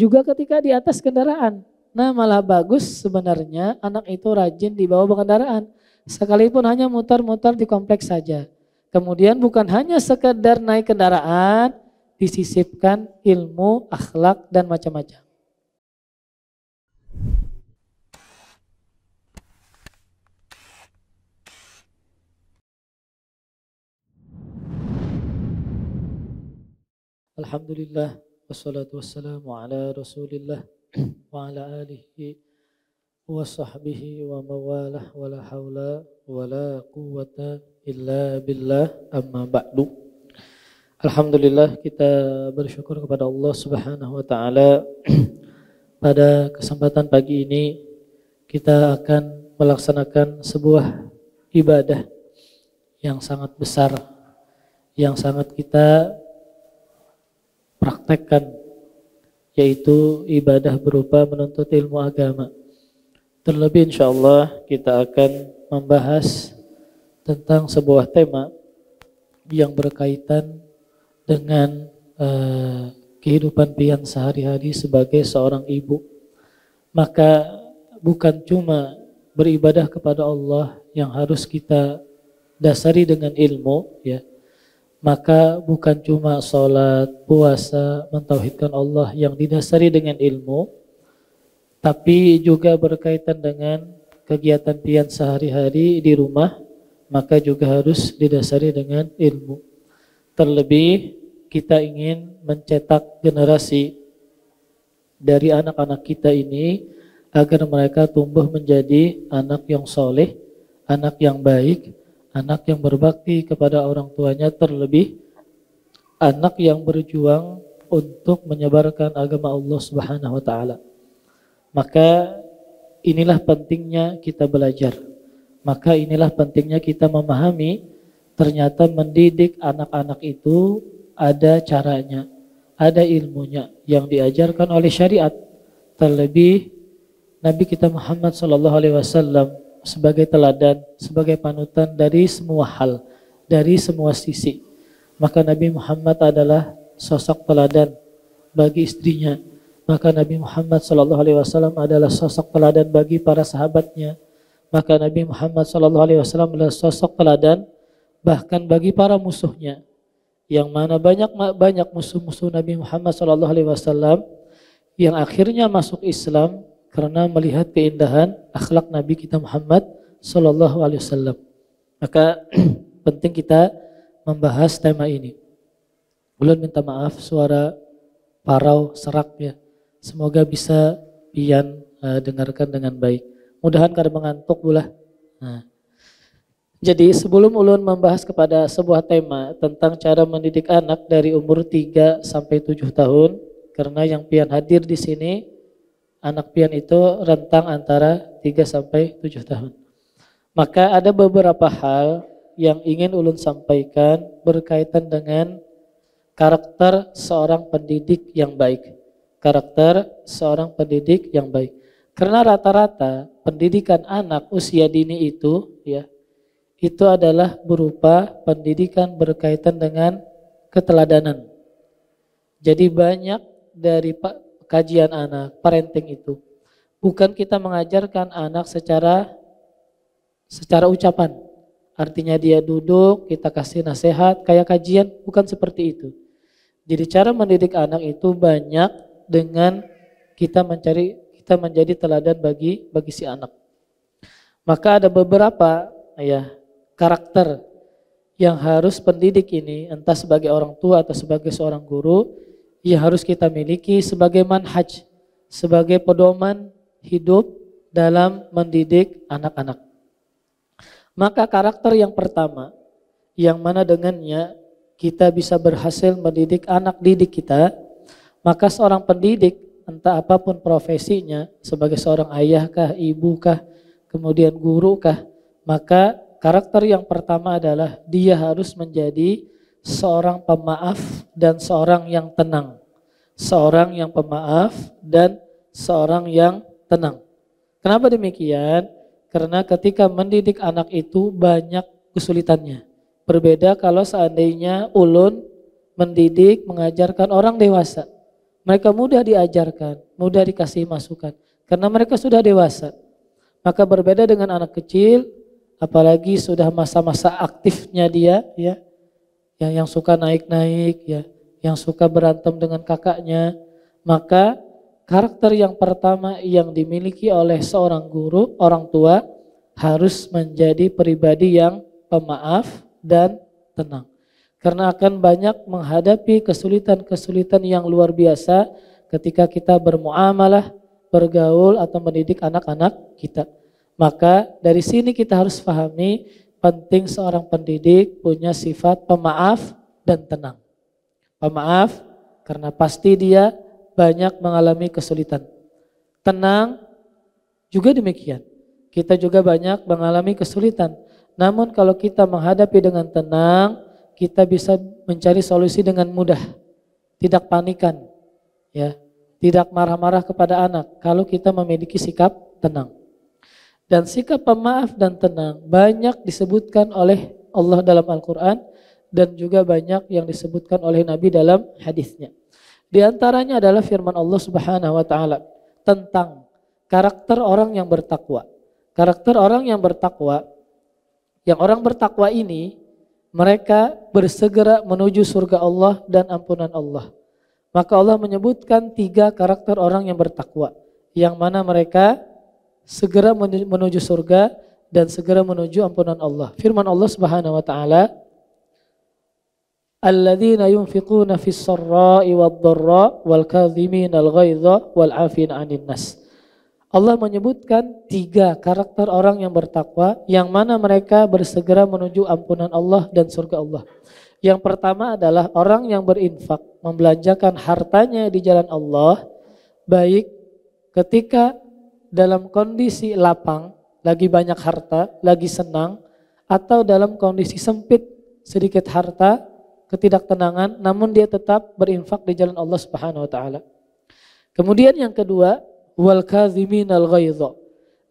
Juga ketika di atas kendaraan. Nah malah bagus sebenarnya anak itu rajin di bawah kendaraan, Sekalipun hanya mutar-mutar di kompleks saja. Kemudian bukan hanya sekedar naik kendaraan, disisipkan ilmu, akhlak, dan macam-macam. Alhamdulillah Wassalatu wassalamu ala rasulillah wa ala alihi wa sahbihi wa mawalah wa la hawla wa la quwata illa billah amma ba'du Alhamdulillah kita bersyukur kepada Allah subhanahu wa ta'ala Pada kesempatan pagi ini kita akan melaksanakan sebuah ibadah yang sangat besar yang sangat kita praktekkan yaitu ibadah berupa menuntut ilmu agama. Terlebih insya Allah kita akan membahas tentang sebuah tema yang berkaitan dengan uh, kehidupan pian sehari-hari sebagai seorang ibu. Maka bukan cuma beribadah kepada Allah yang harus kita dasari dengan ilmu ya, maka bukan cuma sholat, puasa, mentauhidkan Allah yang didasari dengan ilmu, tapi juga berkaitan dengan kegiatan pian sehari-hari di rumah, maka juga harus didasari dengan ilmu. Terlebih kita ingin mencetak generasi dari anak-anak kita ini agar mereka tumbuh menjadi anak yang soleh, anak yang baik, anak yang berbakti kepada orang tuanya terlebih anak yang berjuang untuk menyebarkan agama Allah Subhanahu wa taala. Maka inilah pentingnya kita belajar. Maka inilah pentingnya kita memahami ternyata mendidik anak-anak itu ada caranya, ada ilmunya yang diajarkan oleh syariat. Terlebih Nabi kita Muhammad sallallahu alaihi wasallam sebagai teladan, sebagai panutan dari semua hal, dari semua sisi. Maka Nabi Muhammad adalah sosok teladan bagi istrinya. Maka Nabi Muhammad Shallallahu Alaihi Wasallam adalah sosok teladan bagi para sahabatnya. Maka Nabi Muhammad Shallallahu Alaihi Wasallam adalah sosok teladan bahkan bagi para musuhnya. Yang mana banyak banyak musuh-musuh Nabi Muhammad Shallallahu Alaihi Wasallam yang akhirnya masuk Islam karena melihat keindahan akhlak Nabi kita Muhammad Sallallahu Alaihi Wasallam. Maka penting kita membahas tema ini. Bulan minta maaf suara parau serak ya. Semoga bisa pian uh, dengarkan dengan baik. Mudahan kada mengantuk pula. Nah. Jadi sebelum ulun membahas kepada sebuah tema tentang cara mendidik anak dari umur 3 sampai 7 tahun, karena yang pian hadir di sini anak pian itu rentang antara 3 sampai 7 tahun. Maka ada beberapa hal yang ingin ulun sampaikan berkaitan dengan karakter seorang pendidik yang baik. Karakter seorang pendidik yang baik. Karena rata-rata pendidikan anak usia dini itu ya itu adalah berupa pendidikan berkaitan dengan keteladanan. Jadi banyak dari kajian anak, parenting itu. Bukan kita mengajarkan anak secara secara ucapan. Artinya dia duduk, kita kasih nasihat, kayak kajian, bukan seperti itu. Jadi cara mendidik anak itu banyak dengan kita mencari kita menjadi teladan bagi bagi si anak. Maka ada beberapa ya karakter yang harus pendidik ini entah sebagai orang tua atau sebagai seorang guru yang harus kita miliki sebagai manhaj, sebagai pedoman hidup dalam mendidik anak-anak. Maka karakter yang pertama yang mana dengannya kita bisa berhasil mendidik anak didik kita, maka seorang pendidik entah apapun profesinya sebagai seorang ayahkah, ibukah, kemudian gurukah, maka karakter yang pertama adalah dia harus menjadi seorang pemaaf dan seorang yang tenang. Seorang yang pemaaf dan seorang yang tenang. Kenapa demikian? Karena ketika mendidik anak itu banyak kesulitannya. Berbeda kalau seandainya ulun mendidik, mengajarkan orang dewasa. Mereka mudah diajarkan, mudah dikasih masukan. Karena mereka sudah dewasa. Maka berbeda dengan anak kecil, apalagi sudah masa-masa aktifnya dia, ya ya yang suka naik-naik ya, yang suka berantem dengan kakaknya, maka karakter yang pertama yang dimiliki oleh seorang guru, orang tua harus menjadi pribadi yang pemaaf dan tenang. Karena akan banyak menghadapi kesulitan-kesulitan yang luar biasa ketika kita bermuamalah, bergaul atau mendidik anak-anak kita. Maka dari sini kita harus fahami penting seorang pendidik punya sifat pemaaf dan tenang. Pemaaf karena pasti dia banyak mengalami kesulitan. Tenang juga demikian. Kita juga banyak mengalami kesulitan. Namun kalau kita menghadapi dengan tenang, kita bisa mencari solusi dengan mudah. Tidak panikan, ya. Tidak marah-marah kepada anak kalau kita memiliki sikap tenang. Dan sikap pemaaf dan tenang banyak disebutkan oleh Allah dalam Al-Quran dan juga banyak yang disebutkan oleh Nabi dalam hadisnya. Di antaranya adalah firman Allah Subhanahu wa taala tentang karakter orang yang bertakwa. Karakter orang yang bertakwa yang orang bertakwa ini mereka bersegera menuju surga Allah dan ampunan Allah. Maka Allah menyebutkan tiga karakter orang yang bertakwa, yang mana mereka segera menuju surga dan segera menuju ampunan Allah. Firman Allah Subhanahu wa taala, "Alladzina yunfiquna fis sarra'i wad-dharra wal kadhimina al-ghaidha wal 'afina 'anil nas." Allah menyebutkan tiga karakter orang yang bertakwa yang mana mereka bersegera menuju ampunan Allah dan surga Allah. Yang pertama adalah orang yang berinfak, membelanjakan hartanya di jalan Allah baik ketika dalam kondisi lapang, lagi banyak harta, lagi senang, atau dalam kondisi sempit, sedikit harta, ketidaktenangan, namun dia tetap berinfak di jalan Allah Subhanahu wa taala. Kemudian yang kedua, wal al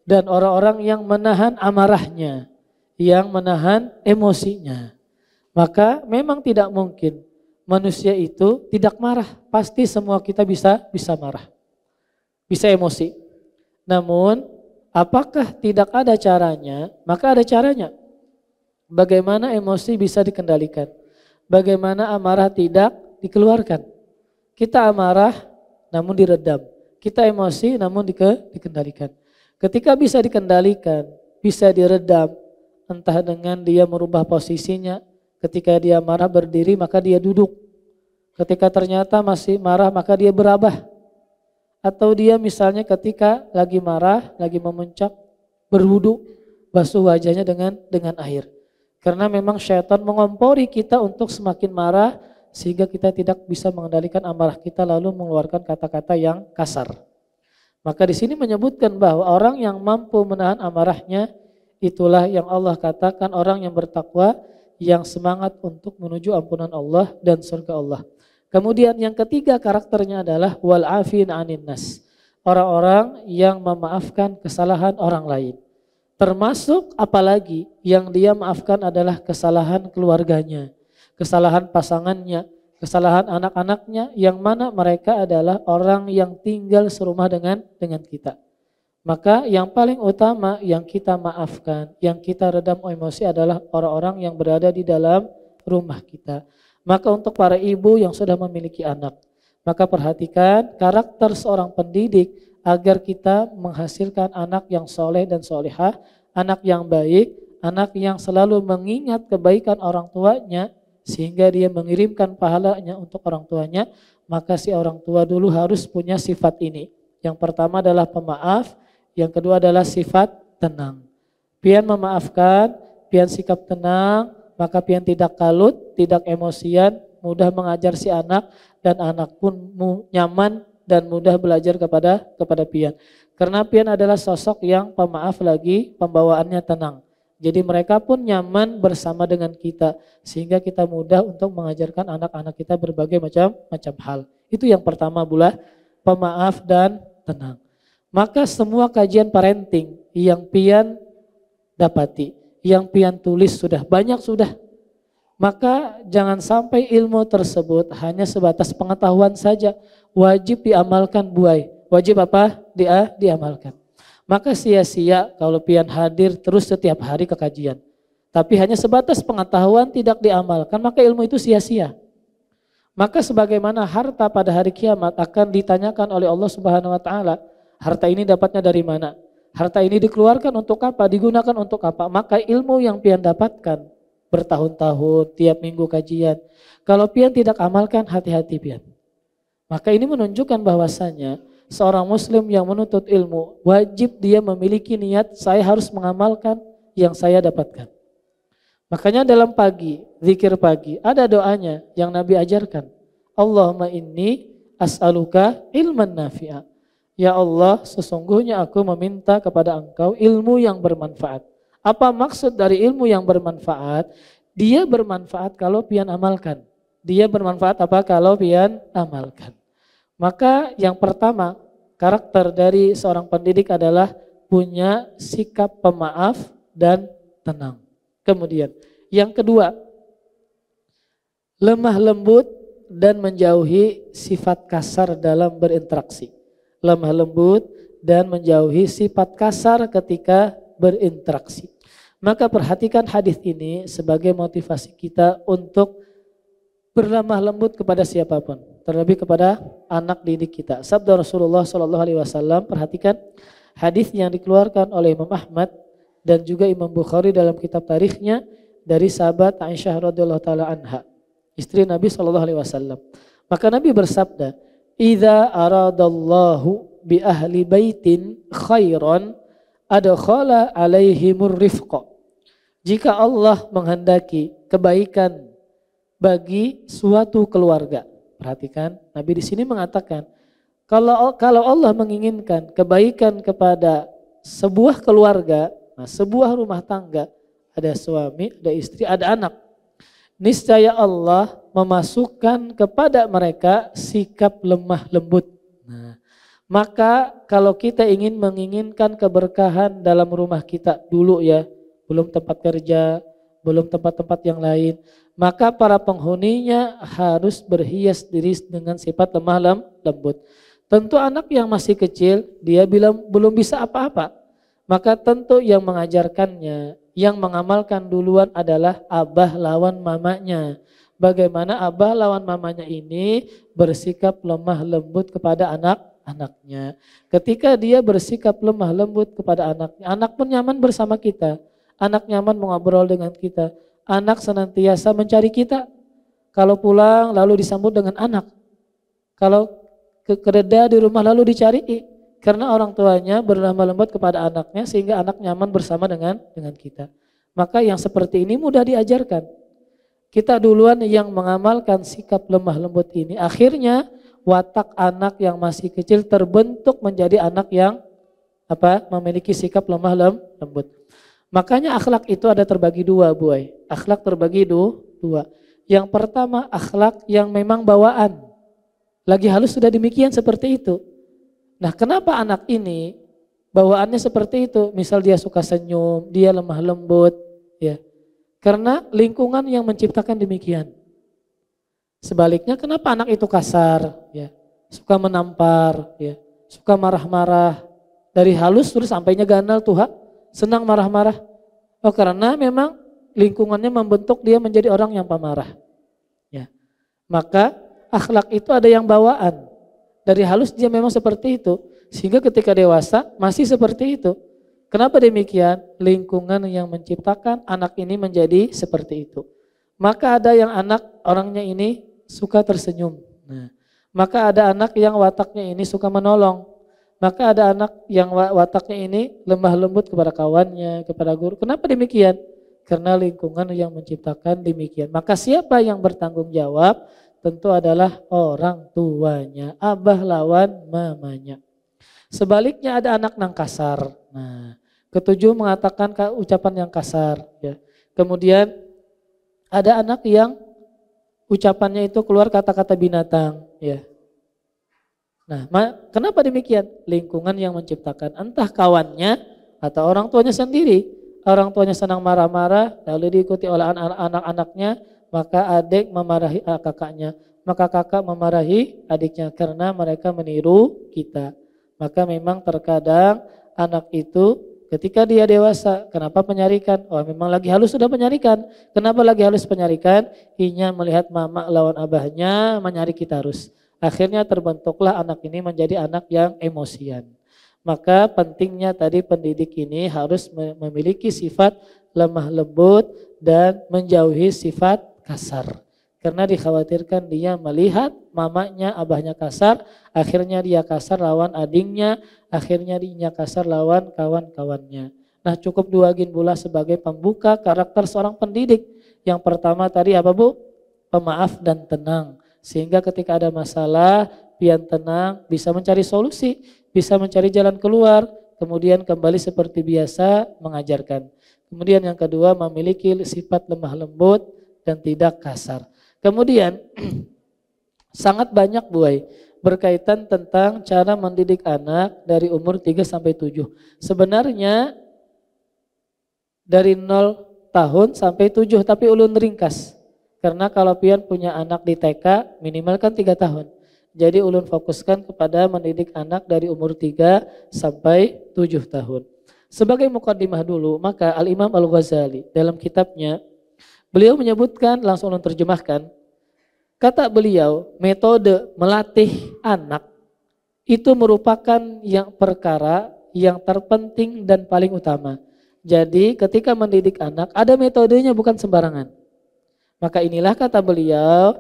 Dan orang-orang yang menahan amarahnya, yang menahan emosinya. Maka memang tidak mungkin manusia itu tidak marah. Pasti semua kita bisa bisa marah. Bisa emosi. Namun, apakah tidak ada caranya? Maka ada caranya. Bagaimana emosi bisa dikendalikan? Bagaimana amarah tidak dikeluarkan? Kita amarah namun diredam. Kita emosi namun dike, dikendalikan. Ketika bisa dikendalikan, bisa diredam, entah dengan dia merubah posisinya, ketika dia marah berdiri maka dia duduk. Ketika ternyata masih marah maka dia berabah atau dia misalnya ketika lagi marah, lagi memuncak, berwudu, basuh wajahnya dengan dengan air. Karena memang syaitan mengompori kita untuk semakin marah sehingga kita tidak bisa mengendalikan amarah kita lalu mengeluarkan kata-kata yang kasar. Maka di sini menyebutkan bahwa orang yang mampu menahan amarahnya itulah yang Allah katakan orang yang bertakwa yang semangat untuk menuju ampunan Allah dan surga Allah. Kemudian yang ketiga karakternya adalah wal afin anin nas. Orang-orang yang memaafkan kesalahan orang lain. Termasuk apalagi yang dia maafkan adalah kesalahan keluarganya, kesalahan pasangannya, kesalahan anak-anaknya yang mana mereka adalah orang yang tinggal serumah dengan dengan kita. Maka yang paling utama yang kita maafkan, yang kita redam emosi adalah orang-orang yang berada di dalam rumah kita. Maka untuk para ibu yang sudah memiliki anak, maka perhatikan karakter seorang pendidik agar kita menghasilkan anak yang soleh dan solehah, anak yang baik, anak yang selalu mengingat kebaikan orang tuanya sehingga dia mengirimkan pahalanya untuk orang tuanya, maka si orang tua dulu harus punya sifat ini. Yang pertama adalah pemaaf, yang kedua adalah sifat tenang. Pian memaafkan, pian sikap tenang, maka pian tidak kalut, tidak emosian, mudah mengajar si anak dan anak pun nyaman dan mudah belajar kepada kepada pian. Karena pian adalah sosok yang pemaaf lagi, pembawaannya tenang. Jadi mereka pun nyaman bersama dengan kita sehingga kita mudah untuk mengajarkan anak-anak kita berbagai macam macam hal. Itu yang pertama pula pemaaf dan tenang. Maka semua kajian parenting yang pian dapati yang pian tulis sudah, banyak sudah. Maka jangan sampai ilmu tersebut hanya sebatas pengetahuan saja. Wajib diamalkan buai. Wajib apa? Dia ah, diamalkan. Maka sia-sia kalau pian hadir terus setiap hari ke kajian. Tapi hanya sebatas pengetahuan tidak diamalkan, maka ilmu itu sia-sia. Maka sebagaimana harta pada hari kiamat akan ditanyakan oleh Allah Subhanahu wa taala, harta ini dapatnya dari mana? Harta ini dikeluarkan untuk apa? Digunakan untuk apa? Maka ilmu yang pian dapatkan bertahun-tahun, tiap minggu kajian. Kalau pian tidak amalkan, hati-hati pian. Maka ini menunjukkan bahwasanya seorang muslim yang menuntut ilmu wajib dia memiliki niat saya harus mengamalkan yang saya dapatkan. Makanya dalam pagi, zikir pagi, ada doanya yang Nabi ajarkan. Allahumma inni as'aluka ilman nafi'ah. Ya Allah, sesungguhnya aku meminta kepada engkau ilmu yang bermanfaat. Apa maksud dari ilmu yang bermanfaat? Dia bermanfaat kalau pian amalkan. Dia bermanfaat apa kalau pian amalkan. Maka yang pertama, karakter dari seorang pendidik adalah punya sikap pemaaf dan tenang. Kemudian, yang kedua, lemah lembut dan menjauhi sifat kasar dalam berinteraksi lemah lembut dan menjauhi sifat kasar ketika berinteraksi. Maka perhatikan hadis ini sebagai motivasi kita untuk berlemah lembut kepada siapapun, terlebih kepada anak didik kita. Sabda Rasulullah Shallallahu Alaihi Wasallam, perhatikan hadis yang dikeluarkan oleh Imam Ahmad dan juga Imam Bukhari dalam kitab tarikhnya dari sahabat Aisyah radhiyallahu taala anha, istri Nabi Shallallahu Alaihi Wasallam. Maka Nabi bersabda, Idza aradallahu bi ahli baitin khairan adkhala alaihimur rifqa. Jika Allah menghendaki kebaikan bagi suatu keluarga. Perhatikan, Nabi di sini mengatakan kalau kalau Allah menginginkan kebaikan kepada sebuah keluarga, nah sebuah rumah tangga, ada suami, ada istri, ada anak. Niscaya Allah memasukkan kepada mereka sikap lemah lembut. Nah, maka kalau kita ingin menginginkan keberkahan dalam rumah kita dulu ya, belum tempat kerja, belum tempat-tempat yang lain, maka para penghuninya harus berhias diri dengan sifat lemah lembut. Tentu anak yang masih kecil, dia bilang belum bisa apa-apa. Maka tentu yang mengajarkannya, yang mengamalkan duluan adalah abah lawan mamanya bagaimana abah lawan mamanya ini bersikap lemah lembut kepada anak-anaknya. Ketika dia bersikap lemah lembut kepada anaknya, anak pun nyaman bersama kita. Anak nyaman mengobrol dengan kita. Anak senantiasa mencari kita. Kalau pulang lalu disambut dengan anak. Kalau ke kereda di rumah lalu dicari karena orang tuanya berlama lembut kepada anaknya sehingga anak nyaman bersama dengan dengan kita. Maka yang seperti ini mudah diajarkan kita duluan yang mengamalkan sikap lemah lembut ini. Akhirnya watak anak yang masih kecil terbentuk menjadi anak yang apa memiliki sikap lemah lembut. Makanya akhlak itu ada terbagi dua, buai. Akhlak terbagi du, dua. Yang pertama akhlak yang memang bawaan. Lagi halus sudah demikian seperti itu. Nah kenapa anak ini bawaannya seperti itu? Misal dia suka senyum, dia lemah lembut, ya karena lingkungan yang menciptakan demikian. Sebaliknya kenapa anak itu kasar, ya, suka menampar, ya, suka marah-marah, dari halus terus sampainya ganal Tuhan, senang marah-marah. Oh karena memang lingkungannya membentuk dia menjadi orang yang pemarah. Ya. Maka akhlak itu ada yang bawaan. Dari halus dia memang seperti itu, sehingga ketika dewasa masih seperti itu. Kenapa demikian? Lingkungan yang menciptakan anak ini menjadi seperti itu. Maka ada yang anak orangnya ini suka tersenyum. Nah, maka ada anak yang wataknya ini suka menolong. Maka ada anak yang wataknya ini lemah lembut kepada kawannya, kepada guru. Kenapa demikian? Karena lingkungan yang menciptakan demikian. Maka siapa yang bertanggung jawab? Tentu adalah orang tuanya, abah lawan mamanya. Sebaliknya ada anak nang kasar. Nah, Ketujuh mengatakan ucapan yang kasar. Ya. Kemudian ada anak yang ucapannya itu keluar kata-kata binatang. Ya. Nah, kenapa demikian? Lingkungan yang menciptakan entah kawannya atau orang tuanya sendiri. Orang tuanya senang marah-marah, lalu diikuti oleh anak-anaknya, maka adik memarahi ah, kakaknya, maka kakak memarahi adiknya karena mereka meniru kita. Maka memang terkadang anak itu Ketika dia dewasa, kenapa penyarikan? Oh memang lagi halus sudah penyarikan. Kenapa lagi halus penyarikan? Inya melihat mama lawan abahnya menyariki terus. Akhirnya terbentuklah anak ini menjadi anak yang emosian. Maka pentingnya tadi pendidik ini harus memiliki sifat lemah lembut dan menjauhi sifat kasar karena dikhawatirkan dia melihat mamanya abahnya kasar, akhirnya dia kasar lawan adingnya. akhirnya dia kasar lawan kawan-kawannya. Nah cukup dua ginbulah sebagai pembuka karakter seorang pendidik. Yang pertama tadi apa bu? Pemaaf dan tenang. Sehingga ketika ada masalah, pian tenang, bisa mencari solusi, bisa mencari jalan keluar, kemudian kembali seperti biasa mengajarkan. Kemudian yang kedua memiliki sifat lemah lembut dan tidak kasar. Kemudian sangat banyak buai berkaitan tentang cara mendidik anak dari umur 3 sampai 7. Sebenarnya dari 0 tahun sampai 7 tapi ulun ringkas. Karena kalau pian punya anak di TK minimal kan 3 tahun. Jadi ulun fokuskan kepada mendidik anak dari umur 3 sampai 7 tahun. Sebagai mukaddimah dulu, maka Al-Imam Al-Ghazali dalam kitabnya Beliau menyebutkan, langsung terjemahkan, kata beliau, metode melatih anak itu merupakan yang perkara yang terpenting dan paling utama. Jadi ketika mendidik anak ada metodenya bukan sembarangan. Maka inilah kata beliau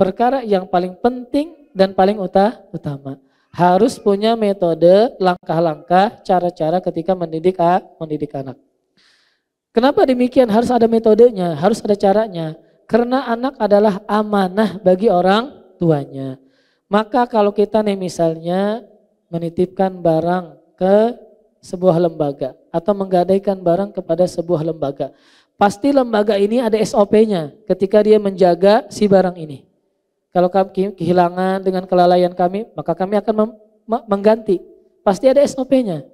perkara yang paling penting dan paling utama. Harus punya metode, langkah-langkah, cara-cara ketika mendidik mendidik anak. Kenapa demikian? Harus ada metodenya, harus ada caranya. Karena anak adalah amanah bagi orang tuanya. Maka kalau kita nih misalnya menitipkan barang ke sebuah lembaga atau menggadaikan barang kepada sebuah lembaga, pasti lembaga ini ada SOP-nya ketika dia menjaga si barang ini. Kalau kami kehilangan dengan kelalaian kami, maka kami akan mengganti. Pasti ada SOP-nya.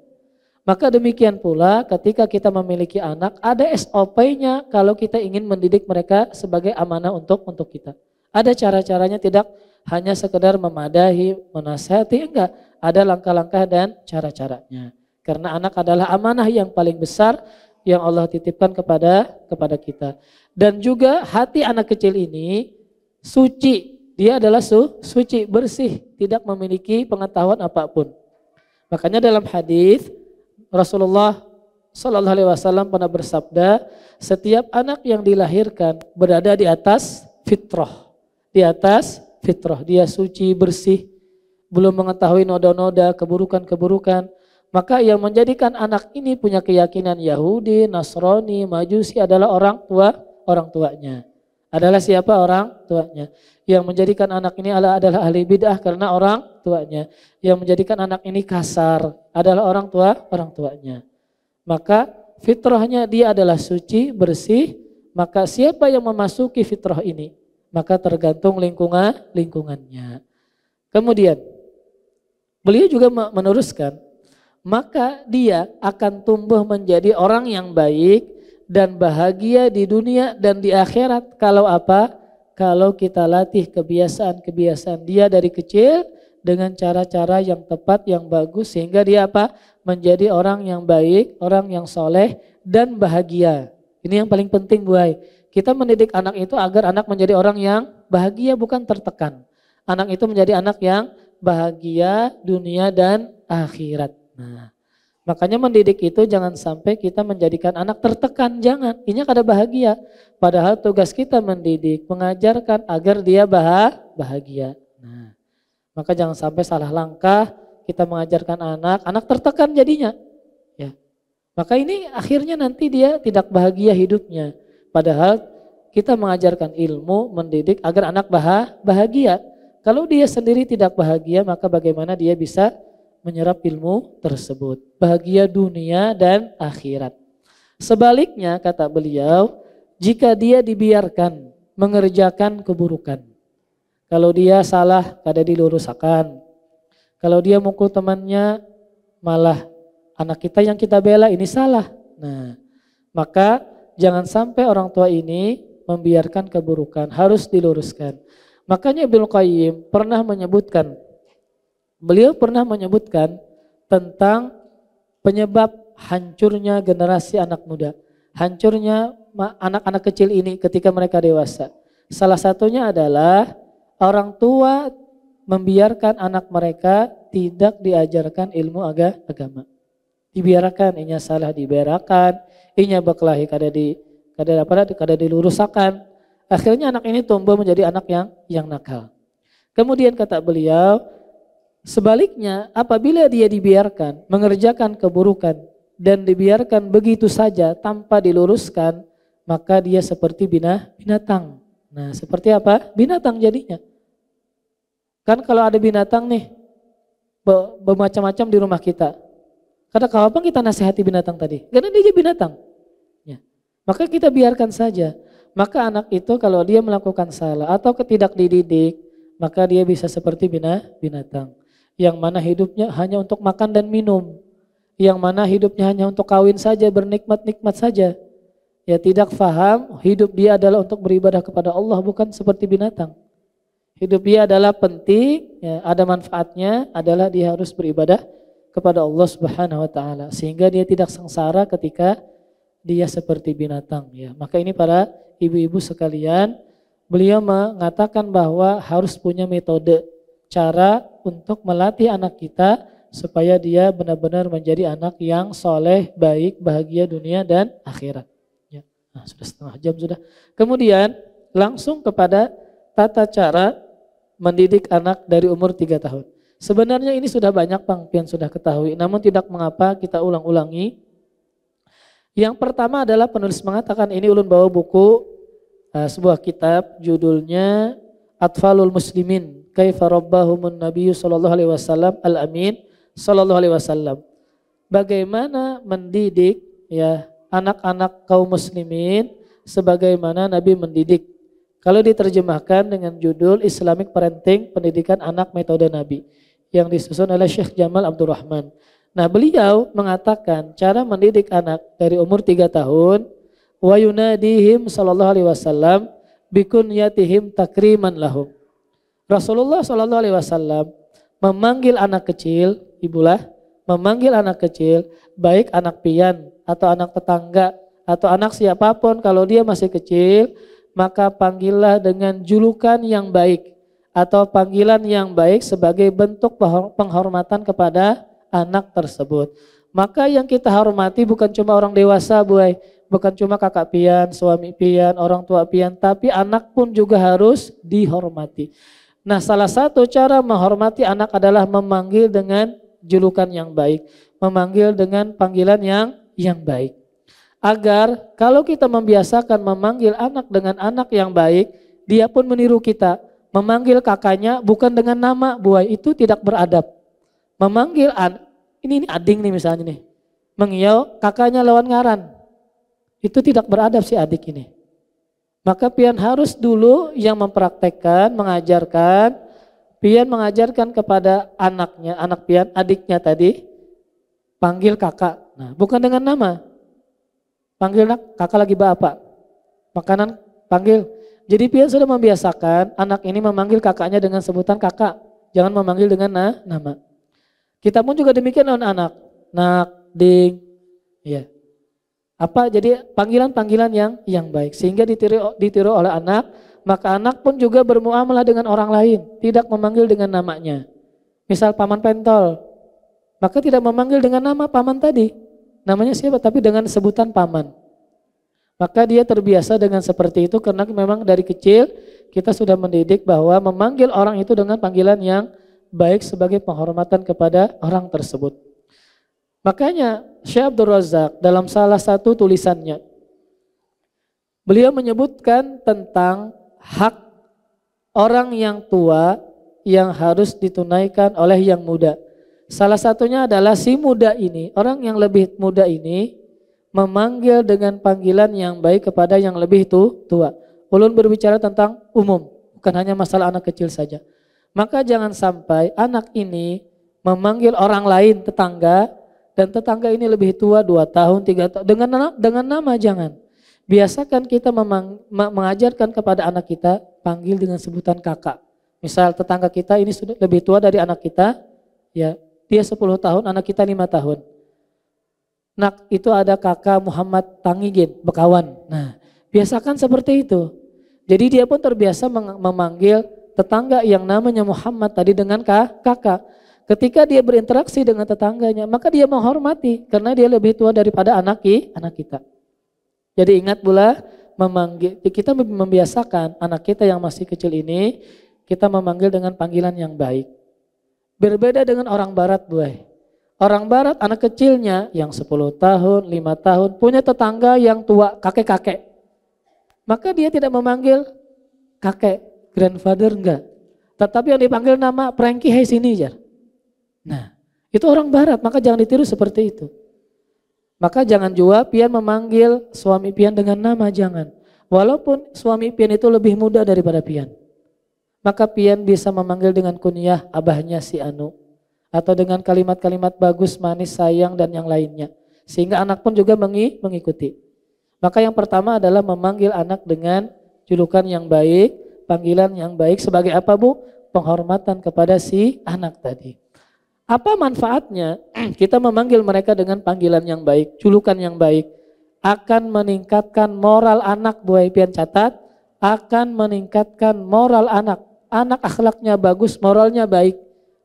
Maka demikian pula ketika kita memiliki anak, ada SOP-nya kalau kita ingin mendidik mereka sebagai amanah untuk untuk kita. Ada cara-caranya tidak hanya sekedar memadahi, menasihati, enggak. Ada langkah-langkah dan cara-caranya. Karena anak adalah amanah yang paling besar yang Allah titipkan kepada kepada kita. Dan juga hati anak kecil ini suci. Dia adalah su, suci, bersih, tidak memiliki pengetahuan apapun. Makanya dalam hadis Rasulullah Shallallahu Alaihi Wasallam pernah bersabda, setiap anak yang dilahirkan berada di atas fitrah, di atas fitrah. Dia suci, bersih, belum mengetahui noda-noda, keburukan-keburukan. Maka yang menjadikan anak ini punya keyakinan Yahudi, Nasrani, Majusi adalah orang tua orang tuanya. Adalah siapa orang tuanya? Yang menjadikan anak ini adalah, adalah ahli bid'ah karena orang tuanya. Yang menjadikan anak ini kasar adalah orang tua orang tuanya. Maka fitrahnya dia adalah suci, bersih. Maka siapa yang memasuki fitrah ini? Maka tergantung lingkungan lingkungannya. Kemudian beliau juga meneruskan, maka dia akan tumbuh menjadi orang yang baik dan bahagia di dunia dan di akhirat kalau apa? Kalau kita latih kebiasaan-kebiasaan dia dari kecil dengan cara-cara yang tepat, yang bagus sehingga dia apa? menjadi orang yang baik, orang yang soleh dan bahagia. Ini yang paling penting buai. Kita mendidik anak itu agar anak menjadi orang yang bahagia bukan tertekan. Anak itu menjadi anak yang bahagia dunia dan akhirat. Nah, Makanya mendidik itu jangan sampai kita menjadikan anak tertekan, jangan. Ini ada bahagia. Padahal tugas kita mendidik, mengajarkan agar dia bahagia. Nah, maka jangan sampai salah langkah kita mengajarkan anak, anak tertekan jadinya. Ya. Maka ini akhirnya nanti dia tidak bahagia hidupnya. Padahal kita mengajarkan ilmu, mendidik agar anak bahagia. Kalau dia sendiri tidak bahagia, maka bagaimana dia bisa menyerap ilmu tersebut? Bahagia dunia dan akhirat. Sebaliknya kata beliau, jika dia dibiarkan mengerjakan keburukan, kalau dia salah, kada dilurusakan. Kalau dia mukul temannya, malah anak kita yang kita bela ini salah. Nah, maka jangan sampai orang tua ini membiarkan keburukan, harus diluruskan. Makanya Ibnu Qayyim pernah menyebutkan, beliau pernah menyebutkan tentang penyebab hancurnya generasi anak muda, hancurnya anak-anak kecil ini ketika mereka dewasa. Salah satunya adalah orang tua membiarkan anak mereka tidak diajarkan ilmu agama. Dibiarkan inya salah diberakan, inya berkelahi kada di kada apa kada dilurusakan. Akhirnya anak ini tumbuh menjadi anak yang yang nakal. Kemudian kata beliau, sebaliknya apabila dia dibiarkan mengerjakan keburukan dan dibiarkan begitu saja tanpa diluruskan, maka dia seperti binah binatang Nah, seperti apa? Binatang jadinya. Kan kalau ada binatang nih, bermacam-macam di rumah kita. Karena apa kita nasihati binatang tadi? Karena dia binatang. Ya. Maka kita biarkan saja. Maka anak itu kalau dia melakukan salah atau ketidak dididik, maka dia bisa seperti bina, binatang. Yang mana hidupnya hanya untuk makan dan minum. Yang mana hidupnya hanya untuk kawin saja, bernikmat-nikmat saja ya tidak faham, hidup dia adalah untuk beribadah kepada Allah bukan seperti binatang. Hidup dia adalah penting, ya, ada manfaatnya, adalah dia harus beribadah kepada Allah Subhanahu wa taala sehingga dia tidak sengsara ketika dia seperti binatang ya. Maka ini para ibu-ibu sekalian, beliau mengatakan bahwa harus punya metode cara untuk melatih anak kita supaya dia benar-benar menjadi anak yang soleh, baik, bahagia dunia dan akhirat. Nah, sudah setengah jam sudah. Kemudian langsung kepada tata cara mendidik anak dari umur 3 tahun. Sebenarnya ini sudah banyak Bang Pian sudah ketahui, namun tidak mengapa kita ulang-ulangi. Yang pertama adalah penulis mengatakan ini ulun bawa buku eh, sebuah kitab judulnya Atfalul Muslimin Kaifa Rabbahumun Nabiyyu Shallallahu alaihi wasallam Al Amin Shallallahu alaihi wasallam. Bagaimana mendidik ya anak-anak kaum muslimin sebagaimana Nabi mendidik. Kalau diterjemahkan dengan judul Islamic Parenting Pendidikan Anak Metode Nabi yang disusun oleh Syekh Jamal Abdurrahman. Nah beliau mengatakan cara mendidik anak dari umur 3 tahun wa yunadihim sallallahu alaihi wasallam bikun yatihim takriman lahum. Rasulullah sallallahu alaihi wasallam memanggil anak kecil, ibulah, memanggil anak kecil baik anak pian atau anak tetangga atau anak siapapun kalau dia masih kecil maka panggillah dengan julukan yang baik atau panggilan yang baik sebagai bentuk penghormatan kepada anak tersebut. Maka yang kita hormati bukan cuma orang dewasa, buai, bukan cuma kakak pian, suami pian, orang tua pian, tapi anak pun juga harus dihormati. Nah, salah satu cara menghormati anak adalah memanggil dengan julukan yang baik, memanggil dengan panggilan yang yang baik. Agar kalau kita membiasakan memanggil anak dengan anak yang baik, dia pun meniru kita. Memanggil kakaknya bukan dengan nama buai, itu tidak beradab. Memanggil an ini, ini ading nih misalnya nih. Mengiau kakaknya lawan ngaran. Itu tidak beradab si adik ini. Maka pian harus dulu yang mempraktekkan, mengajarkan, pian mengajarkan kepada anaknya, anak pian, adiknya tadi, panggil kakak. Nah, bukan dengan nama. Panggil nak, kakak lagi bapak. Makanan panggil. Jadi pihak sudah membiasakan anak ini memanggil kakaknya dengan sebutan kakak. Jangan memanggil dengan na, nama. Kita pun juga demikian dengan anak. Nak, ding, ya. Apa jadi panggilan-panggilan yang yang baik sehingga ditiru ditiru oleh anak, maka anak pun juga bermuamalah dengan orang lain, tidak memanggil dengan namanya. Misal paman pentol, maka tidak memanggil dengan nama paman tadi, namanya siapa tapi dengan sebutan paman. Maka dia terbiasa dengan seperti itu karena memang dari kecil kita sudah mendidik bahwa memanggil orang itu dengan panggilan yang baik sebagai penghormatan kepada orang tersebut. Makanya Syekh Abdul Razak dalam salah satu tulisannya beliau menyebutkan tentang hak orang yang tua yang harus ditunaikan oleh yang muda. Salah satunya adalah si muda ini, orang yang lebih muda ini memanggil dengan panggilan yang baik kepada yang lebih tu, tua. Ulun berbicara tentang umum, bukan hanya masalah anak kecil saja. Maka jangan sampai anak ini memanggil orang lain tetangga dan tetangga ini lebih tua dua tahun, tiga tahun dengan dengan nama jangan. Biasakan kita memang, mengajarkan kepada anak kita panggil dengan sebutan kakak. Misal tetangga kita ini sudah lebih tua dari anak kita, ya dia 10 tahun, anak kita 5 tahun. Nak, itu ada kakak Muhammad Tangigin, bekawan. Nah, biasakan seperti itu. Jadi dia pun terbiasa memanggil tetangga yang namanya Muhammad tadi dengan kakak. Ketika dia berinteraksi dengan tetangganya, maka dia menghormati karena dia lebih tua daripada anak anak kita. Jadi ingat pula memanggil kita membiasakan anak kita yang masih kecil ini kita memanggil dengan panggilan yang baik. Berbeda dengan orang barat, Buai. Orang barat anak kecilnya yang 10 tahun, 5 tahun punya tetangga yang tua, kakek-kakek. Maka dia tidak memanggil kakek, grandfather enggak. Tetapi yang dipanggil nama Frankie, hey sini jar. Nah, itu orang barat, maka jangan ditiru seperti itu. Maka jangan juga pian memanggil suami pian dengan nama, jangan. Walaupun suami pian itu lebih muda daripada pian maka pian bisa memanggil dengan kunyah abahnya si Anu atau dengan kalimat-kalimat bagus, manis, sayang dan yang lainnya. Sehingga anak pun juga mengikuti. Maka yang pertama adalah memanggil anak dengan julukan yang baik, panggilan yang baik sebagai apa Bu? Penghormatan kepada si anak tadi. Apa manfaatnya kita memanggil mereka dengan panggilan yang baik, julukan yang baik? Akan meningkatkan moral anak, buah pian catat, akan meningkatkan moral anak anak akhlaknya bagus, moralnya baik.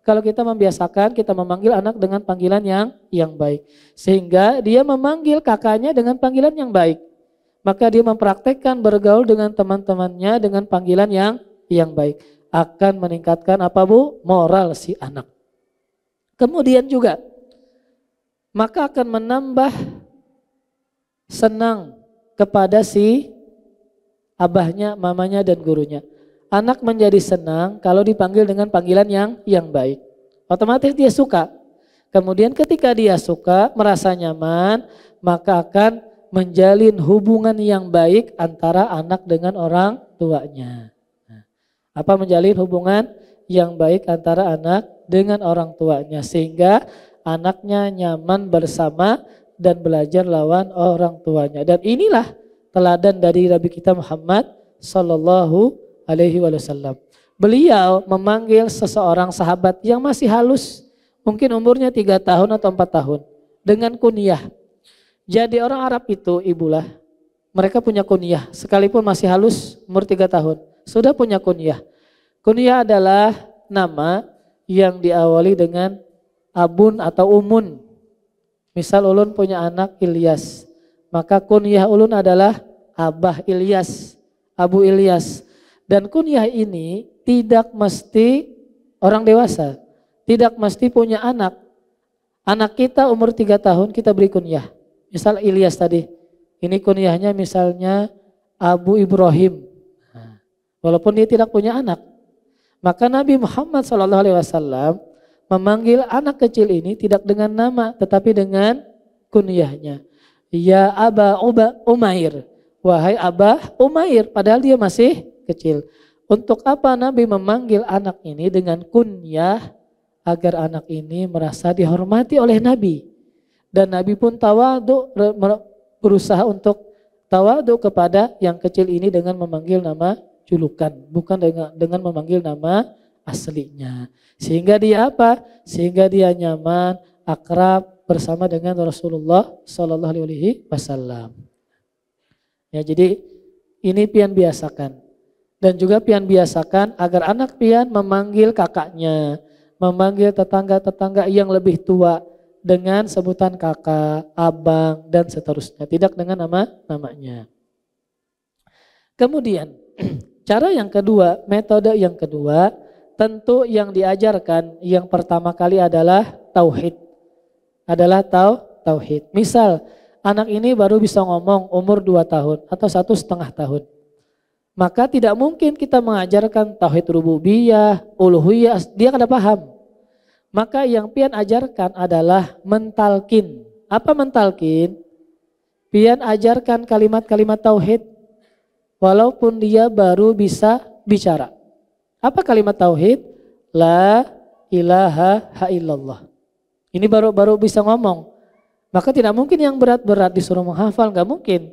Kalau kita membiasakan, kita memanggil anak dengan panggilan yang yang baik. Sehingga dia memanggil kakaknya dengan panggilan yang baik. Maka dia mempraktekkan bergaul dengan teman-temannya dengan panggilan yang yang baik. Akan meningkatkan apa bu? Moral si anak. Kemudian juga, maka akan menambah senang kepada si abahnya, mamanya, dan gurunya. Anak menjadi senang kalau dipanggil dengan panggilan yang yang baik. Otomatis dia suka. Kemudian ketika dia suka, merasa nyaman, maka akan menjalin hubungan yang baik antara anak dengan orang tuanya. Nah, apa menjalin hubungan yang baik antara anak dengan orang tuanya sehingga anaknya nyaman bersama dan belajar lawan orang tuanya. Dan inilah teladan dari Nabi kita Muhammad sallallahu alaihi wasallam. Beliau memanggil seseorang sahabat yang masih halus, mungkin umurnya tiga tahun atau empat tahun, dengan kunyah. Jadi orang Arab itu ibulah, mereka punya kunyah, sekalipun masih halus, umur tiga tahun, sudah punya kunyah. Kunyah adalah nama yang diawali dengan abun atau umun. Misal ulun punya anak Ilyas, maka kunyah ulun adalah Abah Ilyas, Abu Ilyas. Dan kunyah ini tidak mesti orang dewasa, tidak mesti punya anak. Anak kita umur tiga tahun kita beri kunyah. Misal Ilyas tadi, ini kunyahnya misalnya Abu Ibrahim. Walaupun dia tidak punya anak. Maka Nabi Muhammad SAW memanggil anak kecil ini tidak dengan nama tetapi dengan kunyahnya. Ya Aba Oba Umair. Wahai Abah Umair. Padahal dia masih kecil. Untuk apa Nabi memanggil anak ini dengan kunyah agar anak ini merasa dihormati oleh Nabi. Dan Nabi pun tawadu berusaha untuk tawadu kepada yang kecil ini dengan memanggil nama julukan, bukan dengan dengan memanggil nama aslinya. Sehingga dia apa? Sehingga dia nyaman, akrab bersama dengan Rasulullah Shallallahu alaihi wasallam. Ya, jadi ini pian biasakan. Dan juga pian biasakan agar anak pian memanggil kakaknya, memanggil tetangga-tetangga yang lebih tua dengan sebutan kakak, abang, dan seterusnya. Tidak dengan nama namanya. Kemudian, cara yang kedua, metode yang kedua, tentu yang diajarkan yang pertama kali adalah tauhid. Adalah tau, tauhid. Misal, anak ini baru bisa ngomong umur 2 tahun atau satu setengah tahun maka tidak mungkin kita mengajarkan tauhid rububiyah, uluhiyah, dia kada paham. Maka yang pian ajarkan adalah mentalkin. Apa mentalkin? Pian ajarkan kalimat-kalimat tauhid walaupun dia baru bisa bicara. Apa kalimat tauhid? La ilaha illallah. Ini baru-baru bisa ngomong. Maka tidak mungkin yang berat-berat disuruh menghafal, nggak mungkin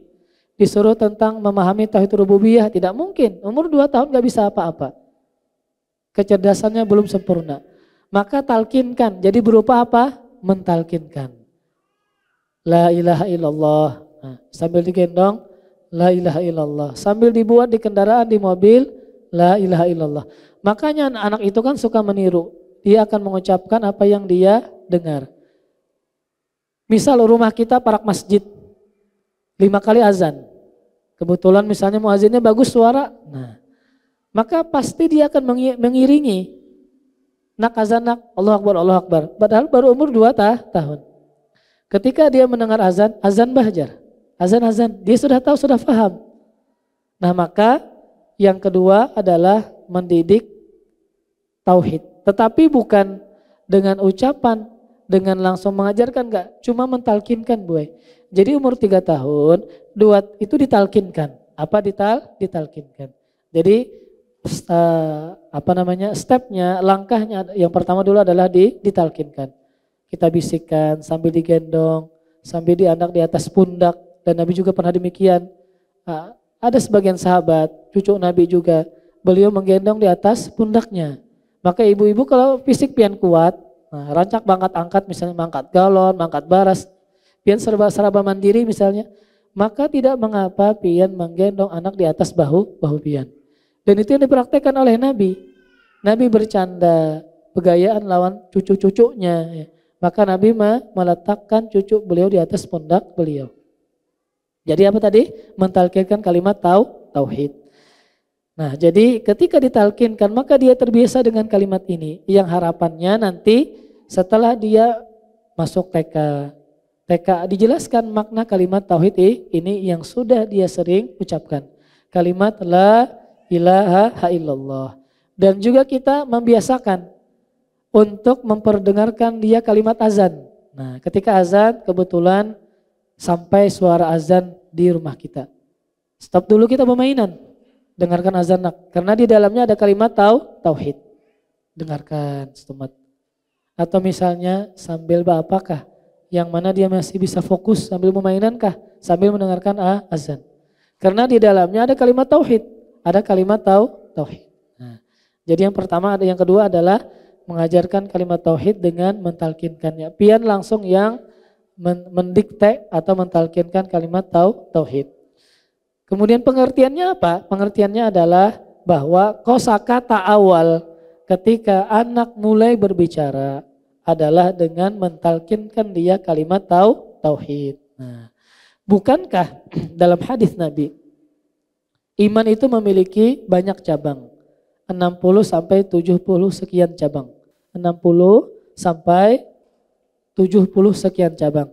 disuruh tentang memahami tauhid rububiyah tidak mungkin. Umur dua tahun gak bisa apa-apa. Kecerdasannya belum sempurna. Maka talkinkan. Jadi berupa apa? Mentalkinkan. La ilaha illallah. Nah, sambil digendong, la ilaha illallah. Sambil dibuat di kendaraan, di mobil, la ilaha illallah. Makanya anak itu kan suka meniru. Dia akan mengucapkan apa yang dia dengar. Misal rumah kita parak masjid, lima kali azan. Kebetulan misalnya muazinnya bagus suara, nah maka pasti dia akan mengiringi nak Allah Akbar Allah Akbar. Padahal baru umur dua ta tahun. Ketika dia mendengar azan, azan bahjar, azan azan, dia sudah tahu sudah paham. Nah maka yang kedua adalah mendidik tauhid. Tetapi bukan dengan ucapan, dengan langsung mengajarkan enggak, cuma mentalkinkan buai. Jadi umur tiga tahun, dua itu ditalkinkan. Apa dital? Ditalkinkan. Jadi uh, apa namanya stepnya, langkahnya yang pertama dulu adalah di, ditalkinkan. Kita bisikkan sambil digendong, sambil diandak di atas pundak. Dan Nabi juga pernah demikian. Uh, ada sebagian sahabat, cucu Nabi juga, beliau menggendong di atas pundaknya. Maka ibu-ibu kalau fisik pian kuat, nah, rancak bangkat angkat misalnya mangkat galon, mangkat baras, pian serba-serba mandiri misalnya, maka tidak mengapa pian menggendong anak di atas bahu bahu pian. Dan itu yang dipraktekkan oleh Nabi. Nabi bercanda, pegayaan lawan cucu-cucunya. Ya. Maka Nabi meletakkan cucu beliau di atas pundak beliau. Jadi apa tadi? Mentalkinkan kalimat tau, tauhid. Nah, jadi ketika ditalkinkan maka dia terbiasa dengan kalimat ini yang harapannya nanti setelah dia masuk TK, TKA dijelaskan makna kalimat tauhid ini yang sudah dia sering ucapkan. Kalimat la ilaha illallah. Dan juga kita membiasakan untuk memperdengarkan dia kalimat azan. Nah, ketika azan kebetulan sampai suara azan di rumah kita. Stop dulu kita pemainan. Dengarkan azan nak. Karena di dalamnya ada kalimat tau, tauhid. Dengarkan setempat. Atau misalnya sambil apakah? yang mana dia masih bisa fokus sambil memainankah sambil mendengarkan ah, azan. Karena di dalamnya ada kalimat tauhid, ada kalimat tau tauhid. Nah, jadi yang pertama ada yang kedua adalah mengajarkan kalimat tauhid dengan mentalkinkannya. Pian langsung yang mendikte atau mentalkinkan kalimat tau tauhid. Kemudian pengertiannya apa? Pengertiannya adalah bahwa kosakata awal ketika anak mulai berbicara adalah dengan mentalkinkan dia kalimat tau tauhid. Nah, bukankah dalam hadis Nabi iman itu memiliki banyak cabang? 60 sampai 70 sekian cabang. 60 sampai 70 sekian cabang.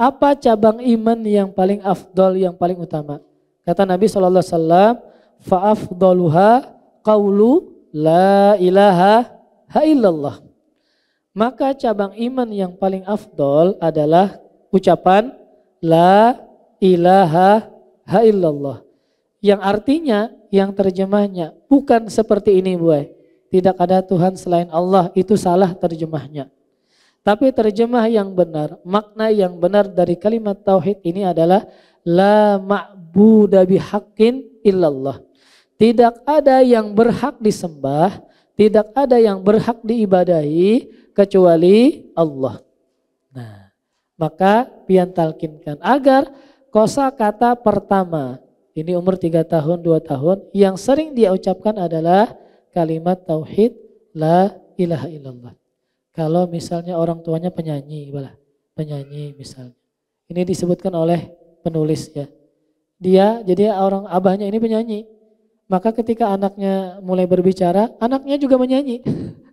Apa cabang iman yang paling afdol, yang paling utama? Kata Nabi saw, fa'afdoluha qawlu la ilaha illallah." Maka cabang iman yang paling afdol adalah ucapan La ilaha ha illallah. Yang artinya, yang terjemahnya, bukan seperti ini buai. Tidak ada Tuhan selain Allah, itu salah terjemahnya. Tapi terjemah yang benar, makna yang benar dari kalimat tauhid ini adalah La ma'buda bihaqqin illallah. Tidak ada yang berhak disembah, tidak ada yang berhak diibadahi kecuali Allah. Nah, maka pian talkinkan agar kosa kata pertama ini umur 3 tahun, dua tahun yang sering dia ucapkan adalah kalimat tauhid la ilaha illallah. Kalau misalnya orang tuanya penyanyi, penyanyi misalnya. Ini disebutkan oleh penulis ya. Dia jadi orang abahnya ini penyanyi. Maka ketika anaknya mulai berbicara, anaknya juga menyanyi.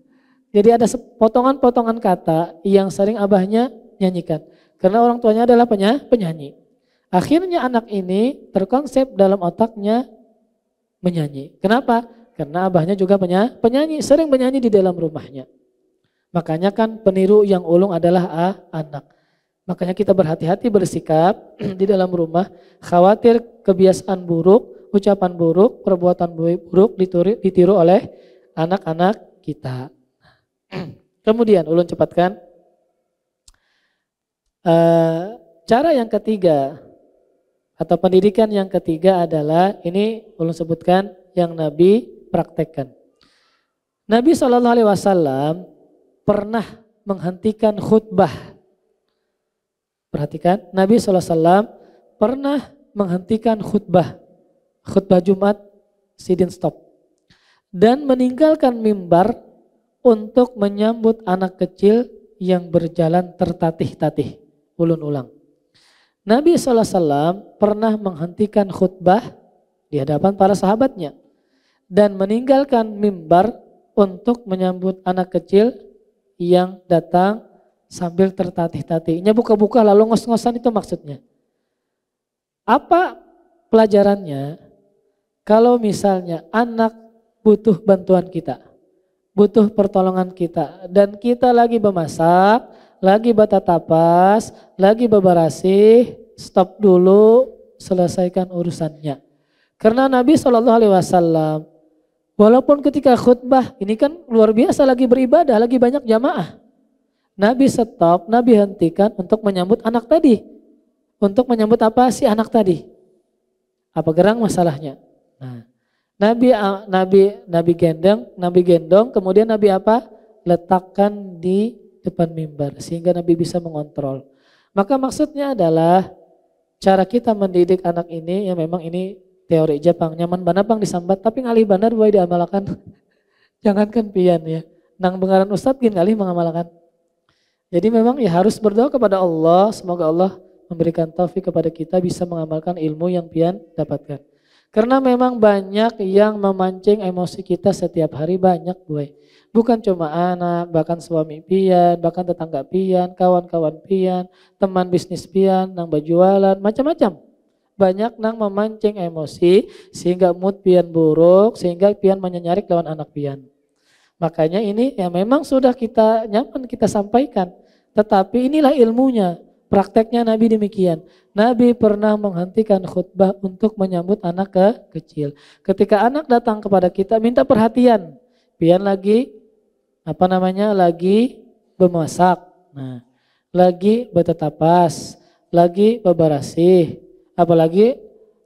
Jadi ada potongan-potongan kata yang sering abahnya nyanyikan. Karena orang tuanya adalah penyanyi. Akhirnya anak ini terkonsep dalam otaknya menyanyi. Kenapa? Karena abahnya juga penyanyi, sering menyanyi di dalam rumahnya. Makanya kan peniru yang ulung adalah A, anak. Makanya kita berhati-hati bersikap di dalam rumah, khawatir kebiasaan buruk, ucapan buruk, perbuatan buruk ditiru oleh anak-anak kita. Kemudian ulun cepatkan. E, cara yang ketiga atau pendidikan yang ketiga adalah ini ulun sebutkan yang Nabi praktekkan. Nabi Shallallahu Alaihi Wasallam pernah menghentikan khutbah. Perhatikan, Nabi Shallallahu Alaihi Wasallam pernah menghentikan khutbah, khutbah Jumat, sidin stop, dan meninggalkan mimbar untuk menyambut anak kecil yang berjalan tertatih-tatih, ulun-ulang. Nabi SAW pernah menghentikan khutbah di hadapan para sahabatnya dan meninggalkan mimbar untuk menyambut anak kecil yang datang sambil tertatih-tatihnya buka-buka lalu ngos-ngosan itu maksudnya. Apa pelajarannya? Kalau misalnya anak butuh bantuan kita, butuh pertolongan kita. Dan kita lagi memasak, lagi tapas lagi berbarasih, stop dulu, selesaikan urusannya. Karena Nabi Shallallahu Alaihi Wasallam, walaupun ketika khutbah ini kan luar biasa lagi beribadah, lagi banyak jamaah. Nabi stop, Nabi hentikan untuk menyambut anak tadi. Untuk menyambut apa sih anak tadi? Apa gerang masalahnya? Nah, Ah, Nabi Nabi Nabi gendong, Nabi gendong, kemudian Nabi apa? Letakkan di depan mimbar sehingga Nabi bisa mengontrol. Maka maksudnya adalah cara kita mendidik anak ini yang memang ini teori Jepang nyaman banget bang disambat tapi ngalih bandar boleh diamalkan. Jangankan pian ya. Nang bengaran ustad gin ngalih mengamalkan. Jadi memang ya harus berdoa kepada Allah semoga Allah memberikan taufik kepada kita bisa mengamalkan ilmu yang pian dapatkan. Karena memang banyak yang memancing emosi kita setiap hari banyak gue. Bukan cuma anak, bahkan suami pian, bahkan tetangga pian, kawan-kawan pian, teman bisnis pian, nang berjualan, macam-macam. Banyak nang memancing emosi sehingga mood pian buruk, sehingga pian menyenyarik lawan anak pian. Makanya ini ya memang sudah kita nyaman kita sampaikan. Tetapi inilah ilmunya, prakteknya Nabi demikian. Nabi pernah menghentikan khutbah untuk menyambut anak ke kecil. Ketika anak datang kepada kita minta perhatian. Pian lagi apa namanya? lagi bermasak. Nah, lagi betetapas, lagi bebarasih, apalagi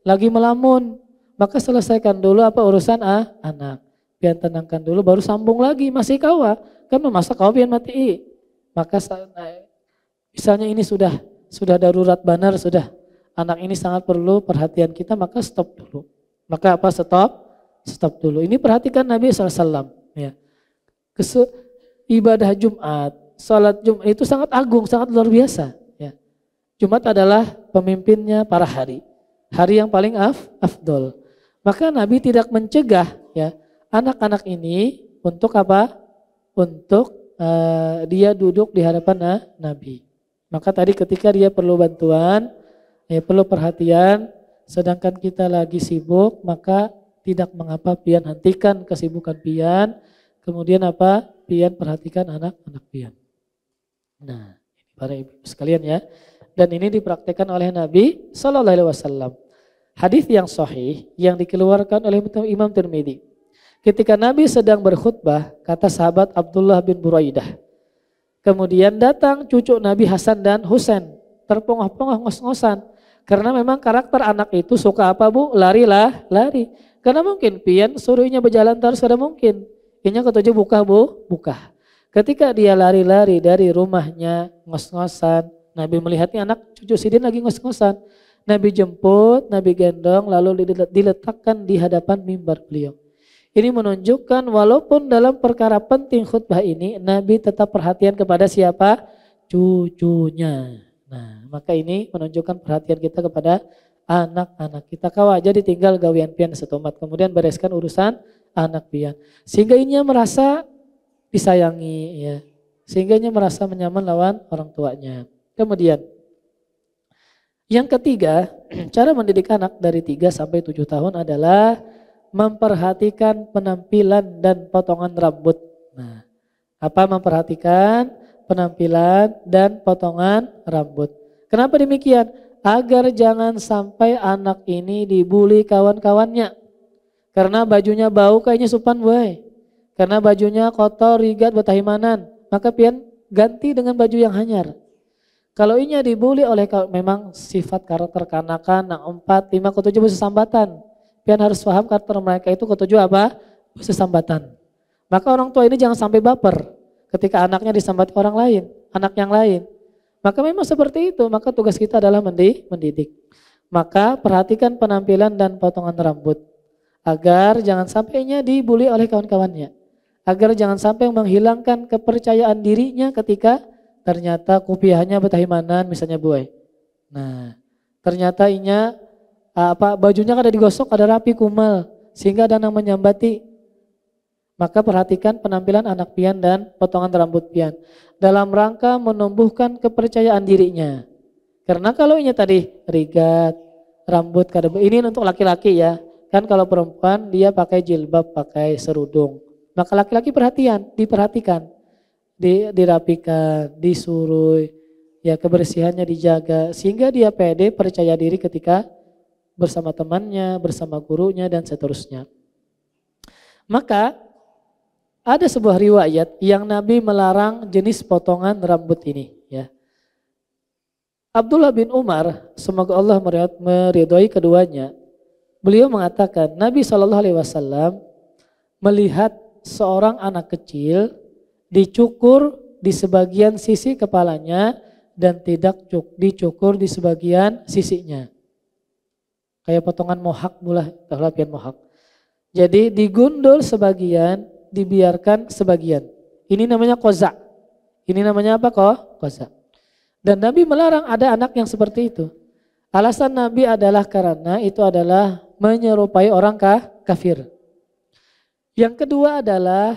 lagi melamun. Maka selesaikan dulu apa urusan ah, anak. Pian tenangkan dulu baru sambung lagi masih kawa. Kan memasak kawa pian mati. Maka misalnya ini sudah sudah darurat benar sudah anak ini sangat perlu perhatian kita maka stop dulu. Maka apa stop? Stop dulu. Ini perhatikan Nabi SAW. Ya. Kesu, ibadah Jumat, sholat Jumat itu sangat agung, sangat luar biasa. Ya. Jumat adalah pemimpinnya para hari. Hari yang paling af, afdol. Maka Nabi tidak mencegah ya anak-anak ini untuk apa? Untuk uh, dia duduk di hadapan eh, Nabi. Maka tadi ketika dia perlu bantuan, ya perlu perhatian, sedangkan kita lagi sibuk, maka tidak mengapa pian hentikan kesibukan pian, kemudian apa? Pian perhatikan anak-anak pian. Nah, ini para ibu sekalian ya. Dan ini dipraktekkan oleh Nabi Shallallahu Alaihi Wasallam. Hadis yang sahih yang dikeluarkan oleh Imam Tirmidzi. Ketika Nabi sedang berkhutbah, kata sahabat Abdullah bin Buraidah, Kemudian datang cucu Nabi Hasan dan Husain, terpongah-pongah ngos-ngosan. Karena memang karakter anak itu suka apa bu? lari lah lari. Karena mungkin pian suruhnya berjalan terus ada mungkin. kayaknya ketujuh buka bu, buka. Ketika dia lari-lari dari rumahnya ngos-ngosan, Nabi melihatnya anak cucu Sidin lagi ngos-ngosan. Nabi jemput, Nabi gendong, lalu diletakkan di hadapan mimbar beliau. Ini menunjukkan walaupun dalam perkara penting khutbah ini Nabi tetap perhatian kepada siapa? Cucunya. Nah, maka ini menunjukkan perhatian kita kepada anak-anak kita Kau aja ditinggal gawian pian setomat kemudian bereskan urusan anak pian sehingga ini merasa disayangi ya sehingga ini merasa menyaman lawan orang tuanya kemudian yang ketiga cara mendidik anak dari 3 sampai 7 tahun adalah memperhatikan penampilan dan potongan rambut. Nah, apa memperhatikan penampilan dan potongan rambut. Kenapa demikian? Agar jangan sampai anak ini dibully kawan-kawannya. Karena bajunya bau kayaknya supan boy. Karena bajunya kotor, rigat, betahimanan. Maka pian ganti dengan baju yang hanyar. Kalau inya dibully oleh memang sifat karakter kanak-kanak, empat, lima, ketujuh, sambatan Pian harus paham karakter mereka itu ketujuh apa? sesambatan. sambatan. Maka orang tua ini jangan sampai baper ketika anaknya disambat orang lain, anak yang lain. Maka memang seperti itu, maka tugas kita adalah mendidik. Maka perhatikan penampilan dan potongan rambut agar jangan sampainya dibully oleh kawan-kawannya. Agar jangan sampai menghilangkan kepercayaan dirinya ketika ternyata kupiahnya betahimanan misalnya buai. Nah, ternyata inya Ah, apa bajunya kan ada digosok, ada rapi kumal sehingga ada yang menyambati. Maka perhatikan penampilan anak pian dan potongan rambut pian dalam rangka menumbuhkan kepercayaan dirinya. Karena kalau ini tadi rigat, rambut kadang ini untuk laki-laki ya. Kan kalau perempuan dia pakai jilbab, pakai serudung. Maka laki-laki perhatian, diperhatikan, dirapikan, disuruh ya kebersihannya dijaga sehingga dia pede percaya diri ketika bersama temannya, bersama gurunya dan seterusnya. Maka ada sebuah riwayat yang Nabi melarang jenis potongan rambut ini ya. Abdullah bin Umar, semoga Allah meridhoi keduanya. Beliau mengatakan, Nabi Shallallahu alaihi wasallam melihat seorang anak kecil dicukur di sebagian sisi kepalanya dan tidak dicukur di sebagian sisinya. Kayak potongan mohak mulah lapian mohak. Jadi digundul sebagian, dibiarkan sebagian. Ini namanya kozak. Ini namanya apa kok? Koza. Dan Nabi melarang ada anak yang seperti itu. Alasan Nabi adalah karena itu adalah menyerupai orang kah? kafir. Yang kedua adalah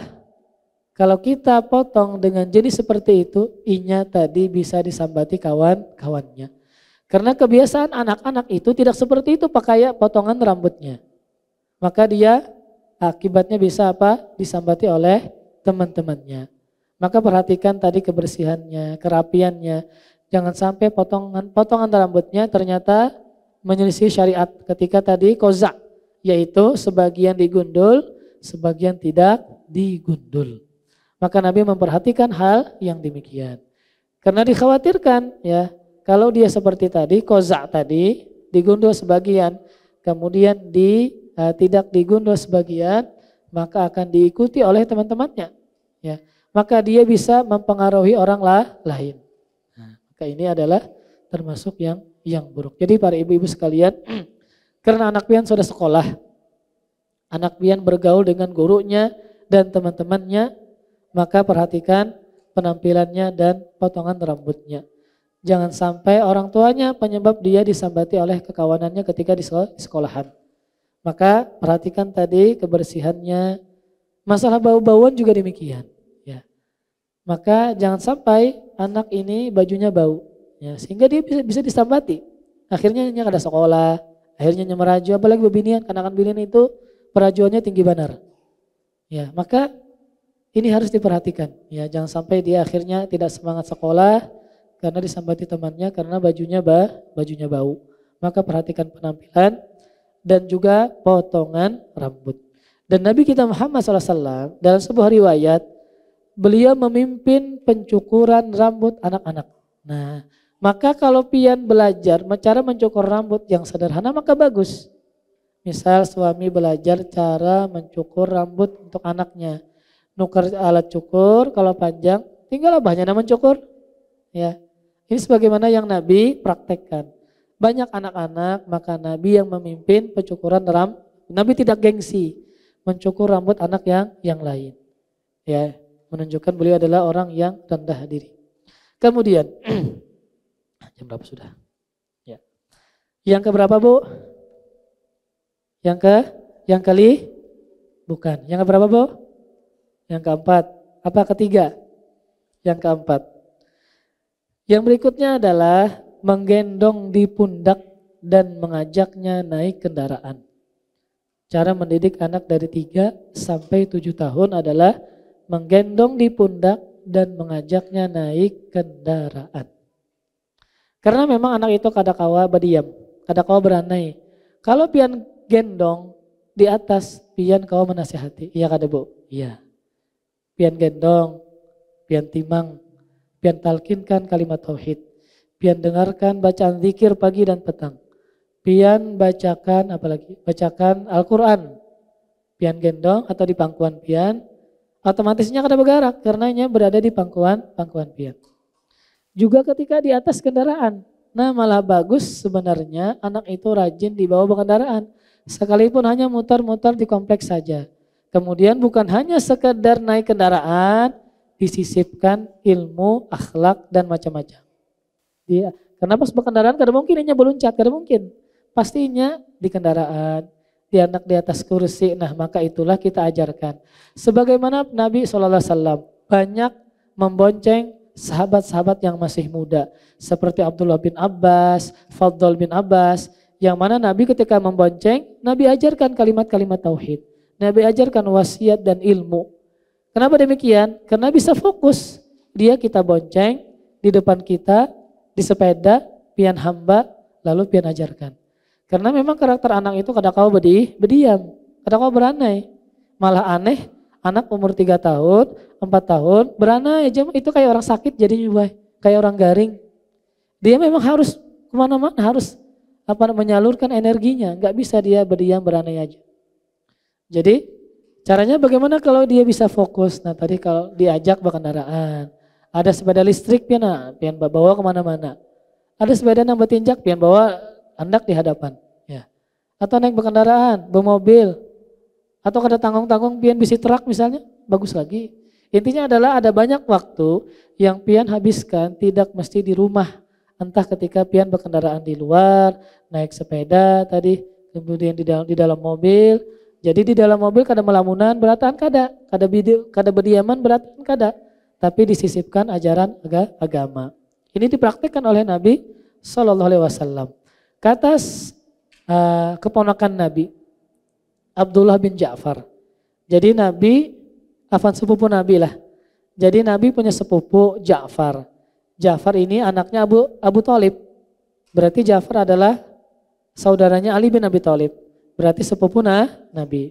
kalau kita potong dengan jenis seperti itu, inya tadi bisa disambati kawan-kawannya. Karena kebiasaan anak-anak itu tidak seperti itu pakai potongan rambutnya. Maka dia akibatnya bisa apa? Disambati oleh teman-temannya. Maka perhatikan tadi kebersihannya, kerapiannya. Jangan sampai potongan potongan rambutnya ternyata menyelisih syariat ketika tadi kozak, yaitu sebagian digundul, sebagian tidak digundul. Maka Nabi memperhatikan hal yang demikian. Karena dikhawatirkan ya, kalau dia seperti tadi, kozak tadi, digundul sebagian, kemudian di, uh, tidak digundul sebagian, maka akan diikuti oleh teman-temannya. Ya, maka dia bisa mempengaruhi orang lain. Nah, maka ini adalah termasuk yang yang buruk. Jadi para ibu-ibu sekalian, karena anak pian sudah sekolah, anak pian bergaul dengan gurunya dan teman-temannya, maka perhatikan penampilannya dan potongan rambutnya. Jangan sampai orang tuanya penyebab dia disambati oleh kekawanannya ketika di sekolahan. Maka perhatikan tadi kebersihannya. Masalah bau-bauan juga demikian. Ya. Maka jangan sampai anak ini bajunya bau. Ya, sehingga dia bisa, bisa disambati. Akhirnya dia ada sekolah, akhirnya meraju, apalagi bebinian. karena kan bebinian itu perajuannya tinggi banar. Ya, maka ini harus diperhatikan. Ya, jangan sampai dia akhirnya tidak semangat sekolah, karena disambati temannya karena bajunya ba, bajunya bau. Maka perhatikan penampilan dan juga potongan rambut. Dan Nabi kita Muhammad SAW dalam sebuah riwayat beliau memimpin pencukuran rambut anak-anak. Nah, maka kalau pian belajar cara mencukur rambut yang sederhana maka bagus. Misal suami belajar cara mencukur rambut untuk anaknya. Nuker alat cukur kalau panjang tinggal abahnya namanya cukur. Ya. Ini sebagaimana yang Nabi praktekkan. Banyak anak-anak, maka Nabi yang memimpin pencukuran rambut Nabi tidak gengsi mencukur rambut anak yang yang lain. Ya, menunjukkan beliau adalah orang yang rendah diri. Kemudian jam berapa sudah? Ya. Yang keberapa, Bu? Yang ke yang kali? Bukan. Yang keberapa, Bu? Yang keempat. Apa ketiga? Yang keempat. Yang berikutnya adalah menggendong di pundak dan mengajaknya naik kendaraan. Cara mendidik anak dari 3 sampai 7 tahun adalah menggendong di pundak dan mengajaknya naik kendaraan. Karena memang anak itu kadakawa berdiam, kadakawa beranai. Kalau pian gendong di atas, pian kau menasihati. Iya kada bu? Iya. Pian gendong, pian timang, pian talkinkan kalimat tauhid, pian dengarkan bacaan zikir pagi dan petang, pian bacakan apalagi bacakan Al-Qur'an, pian gendong atau di pangkuan pian, otomatisnya kada bergerak karenanya berada di pangkuan pangkuan pian. Juga ketika di atas kendaraan. Nah, malah bagus sebenarnya anak itu rajin di bawah kendaraan, sekalipun hanya mutar-mutar di kompleks saja. Kemudian bukan hanya sekedar naik kendaraan, disisipkan ilmu, akhlak, dan macam-macam. Dia, kenapa sebab berkendaraan? Karena mungkin hanya berluncat, kadang mungkin. Pastinya di kendaraan, di anak di atas kursi. Nah maka itulah kita ajarkan. Sebagaimana Nabi SAW banyak membonceng sahabat-sahabat yang masih muda. Seperti Abdullah bin Abbas, Fadl bin Abbas. Yang mana Nabi ketika membonceng, Nabi ajarkan kalimat-kalimat tauhid. Nabi ajarkan wasiat dan ilmu. Kenapa demikian? Karena bisa fokus. Dia kita bonceng di depan kita, di sepeda, pian hamba, lalu pian ajarkan. Karena memang karakter anak itu kadang kau bedih, berdiam, kadang kau beranai. Malah aneh, anak umur 3 tahun, 4 tahun, beranai aja. Itu kayak orang sakit jadi nyubai, kayak orang garing. Dia memang harus kemana-mana, harus apa menyalurkan energinya. Nggak bisa dia berdiam, beranai aja. Jadi Caranya bagaimana kalau dia bisa fokus? Nah tadi kalau diajak berkendaraan, ada sepeda listrik pian, nah, pian bawa kemana-mana. Ada sepeda yang bertinjak pian bawa hendak di hadapan. Ya. Atau naik berkendaraan, bermobil, atau kada tanggung-tanggung pian bisi truk misalnya, bagus lagi. Intinya adalah ada banyak waktu yang pian habiskan tidak mesti di rumah. Entah ketika pian berkendaraan di luar, naik sepeda tadi, kemudian di dalam, di dalam mobil, jadi di dalam mobil kada melamunan beratan kada, kada kada berdiaman beratan kada, tapi disisipkan ajaran agama. Ini dipraktikkan oleh Nabi Shallallahu Alaihi Wasallam. Kata uh, eh, keponakan Nabi Abdullah bin Ja'far. Jadi Nabi, afan sepupu Nabi lah. Jadi Nabi punya sepupu Ja'far. Ja'far ini anaknya Abu Abu Talib. Berarti Ja'far adalah saudaranya Ali bin Abi Talib. Berarti sepupu nah, Nabi.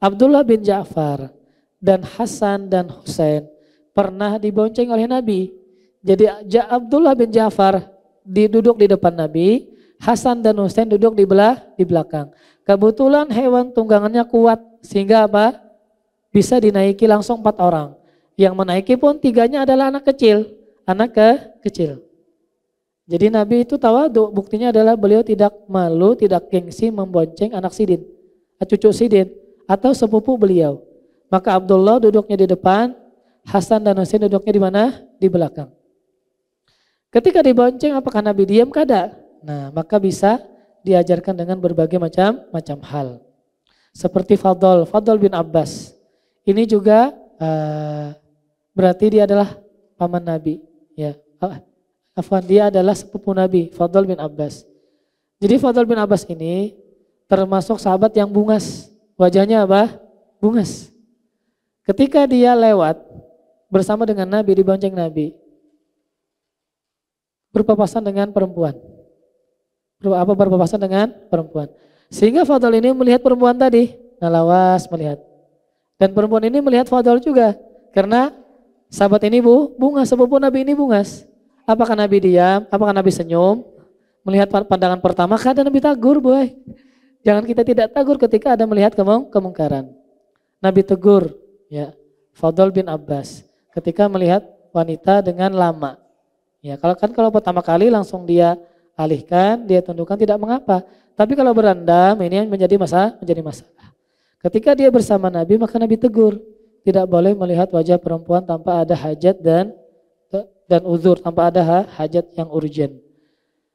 Abdullah bin Ja'far dan Hasan dan Hussein pernah dibonceng oleh Nabi. Jadi Abdullah bin Ja'far diduduk di depan Nabi, Hasan dan Hussein duduk di belah di belakang. Kebetulan hewan tunggangannya kuat sehingga apa? Bisa dinaiki langsung empat orang. Yang menaiki pun tiganya adalah anak kecil, anak ke kecil. Jadi Nabi itu tawadu, buktinya adalah beliau tidak malu, tidak gengsi membonceng anak Sidin, eh, cucu Sidin atau sepupu beliau. Maka Abdullah duduknya di depan, Hasan dan Husain duduknya di mana? Di belakang. Ketika dibonceng apakah Nabi diam kada? Nah, maka bisa diajarkan dengan berbagai macam macam hal. Seperti Fadl, Fadl bin Abbas. Ini juga uh, berarti dia adalah paman Nabi, ya. Ah, Afwan dia adalah sepupu Nabi, Fadl bin Abbas. Jadi Fadl bin Abbas ini termasuk sahabat yang bungas. Wajahnya apa? Bungas. Ketika dia lewat bersama dengan Nabi di bonceng Nabi, berpapasan dengan perempuan. Apa berpapasan dengan perempuan? Sehingga Fadl ini melihat perempuan tadi, nalawas melihat. Dan perempuan ini melihat Fadl juga karena sahabat ini bu bungas, sepupu Nabi ini bungas. Apakah Nabi diam? Apakah Nabi senyum? Melihat pandangan pertama, kadang Nabi tagur, boy. Jangan kita tidak tagur ketika ada melihat kemung kemungkaran. Nabi tegur, ya. Fadl bin Abbas ketika melihat wanita dengan lama. Ya, kalau kan kalau pertama kali langsung dia alihkan, dia tundukkan tidak mengapa. Tapi kalau berandam ini yang menjadi masalah, menjadi masalah. Ketika dia bersama Nabi maka Nabi tegur, tidak boleh melihat wajah perempuan tanpa ada hajat dan dan uzur tanpa ada hajat yang urgent.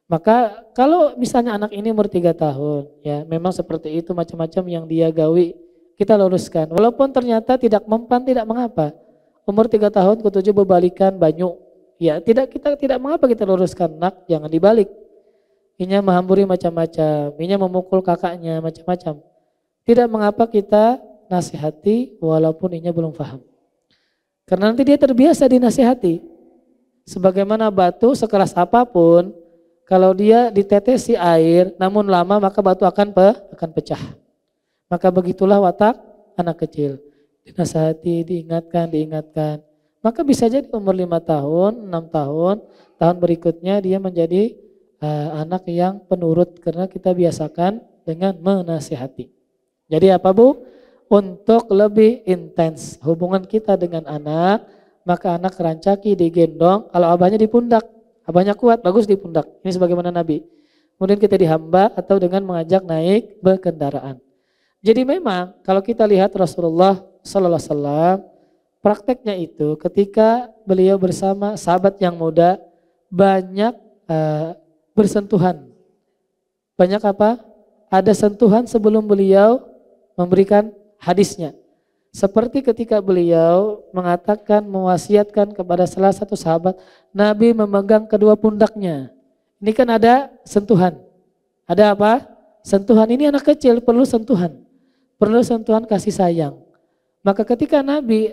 Maka kalau misalnya anak ini umur 3 tahun, ya memang seperti itu macam-macam yang dia gawi kita luruskan. Walaupun ternyata tidak mempan tidak mengapa. Umur tiga tahun ketujuh berbalikan banyu. Ya, tidak kita tidak mengapa kita luruskan nak jangan dibalik. Inya menghamburi macam-macam, inya memukul kakaknya macam-macam. Tidak mengapa kita nasihati walaupun inya belum paham. Karena nanti dia terbiasa dinasihati sebagaimana batu sekeras apapun, kalau dia ditetesi air, namun lama maka batu akan pe akan pecah. Maka begitulah watak anak kecil. Dinasihati, diingatkan, diingatkan. Maka bisa jadi umur lima tahun, enam tahun, tahun berikutnya dia menjadi uh, anak yang penurut karena kita biasakan dengan menasihati. Jadi apa Bu? Untuk lebih intens hubungan kita dengan anak, maka anak rancaki digendong, kalau abahnya di pundak. Abahnya kuat, bagus di pundak. Ini sebagaimana Nabi. Kemudian kita dihamba atau dengan mengajak naik berkendaraan. Jadi memang kalau kita lihat Rasulullah sallallahu alaihi wasallam prakteknya itu ketika beliau bersama sahabat yang muda banyak uh, bersentuhan. Banyak apa? Ada sentuhan sebelum beliau memberikan hadisnya. Seperti ketika beliau mengatakan, mewasiatkan kepada salah satu sahabat, Nabi memegang kedua pundaknya. Ini kan ada sentuhan. Ada apa? Sentuhan ini anak kecil perlu sentuhan. Perlu sentuhan kasih sayang. Maka ketika Nabi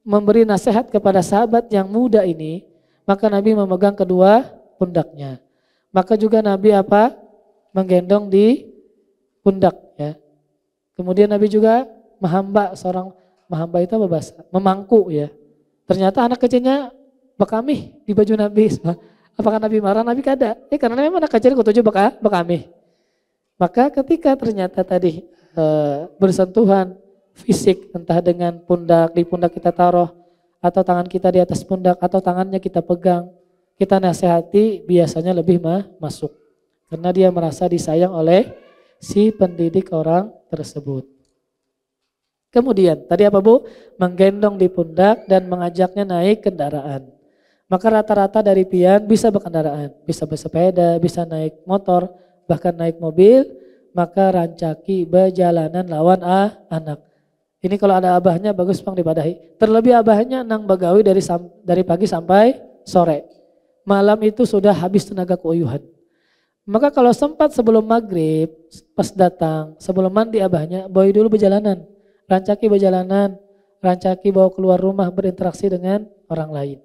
memberi nasihat kepada sahabat yang muda ini, maka Nabi memegang kedua pundaknya. Maka juga Nabi apa? Menggendong di pundak ya. Kemudian Nabi juga Mahamba, seorang mahamba itu apa bahasa? Memangku ya. Ternyata anak kecilnya bekamih di baju Nabi. Apakah Nabi marah? Nabi kada. Ya karena memang anak kecil kutuju beka, bekamih. Maka ketika ternyata tadi e, bersentuhan fisik entah dengan pundak, di pundak kita taruh atau tangan kita di atas pundak atau tangannya kita pegang, kita nasihati biasanya lebih mah masuk. Karena dia merasa disayang oleh si pendidik orang tersebut. Kemudian, tadi apa Bu? Menggendong di pundak dan mengajaknya naik kendaraan. Maka rata-rata dari pian bisa berkendaraan, bisa bersepeda, bisa naik motor, bahkan naik mobil, maka rancaki berjalanan lawan ah, anak. Ini kalau ada abahnya bagus pang dibadahi. Terlebih abahnya nang bagawi dari dari pagi sampai sore. Malam itu sudah habis tenaga keuyuhan. Maka kalau sempat sebelum maghrib, pas datang, sebelum mandi abahnya, boy dulu berjalanan rancaki berjalanan, rancaki bawa keluar rumah berinteraksi dengan orang lain.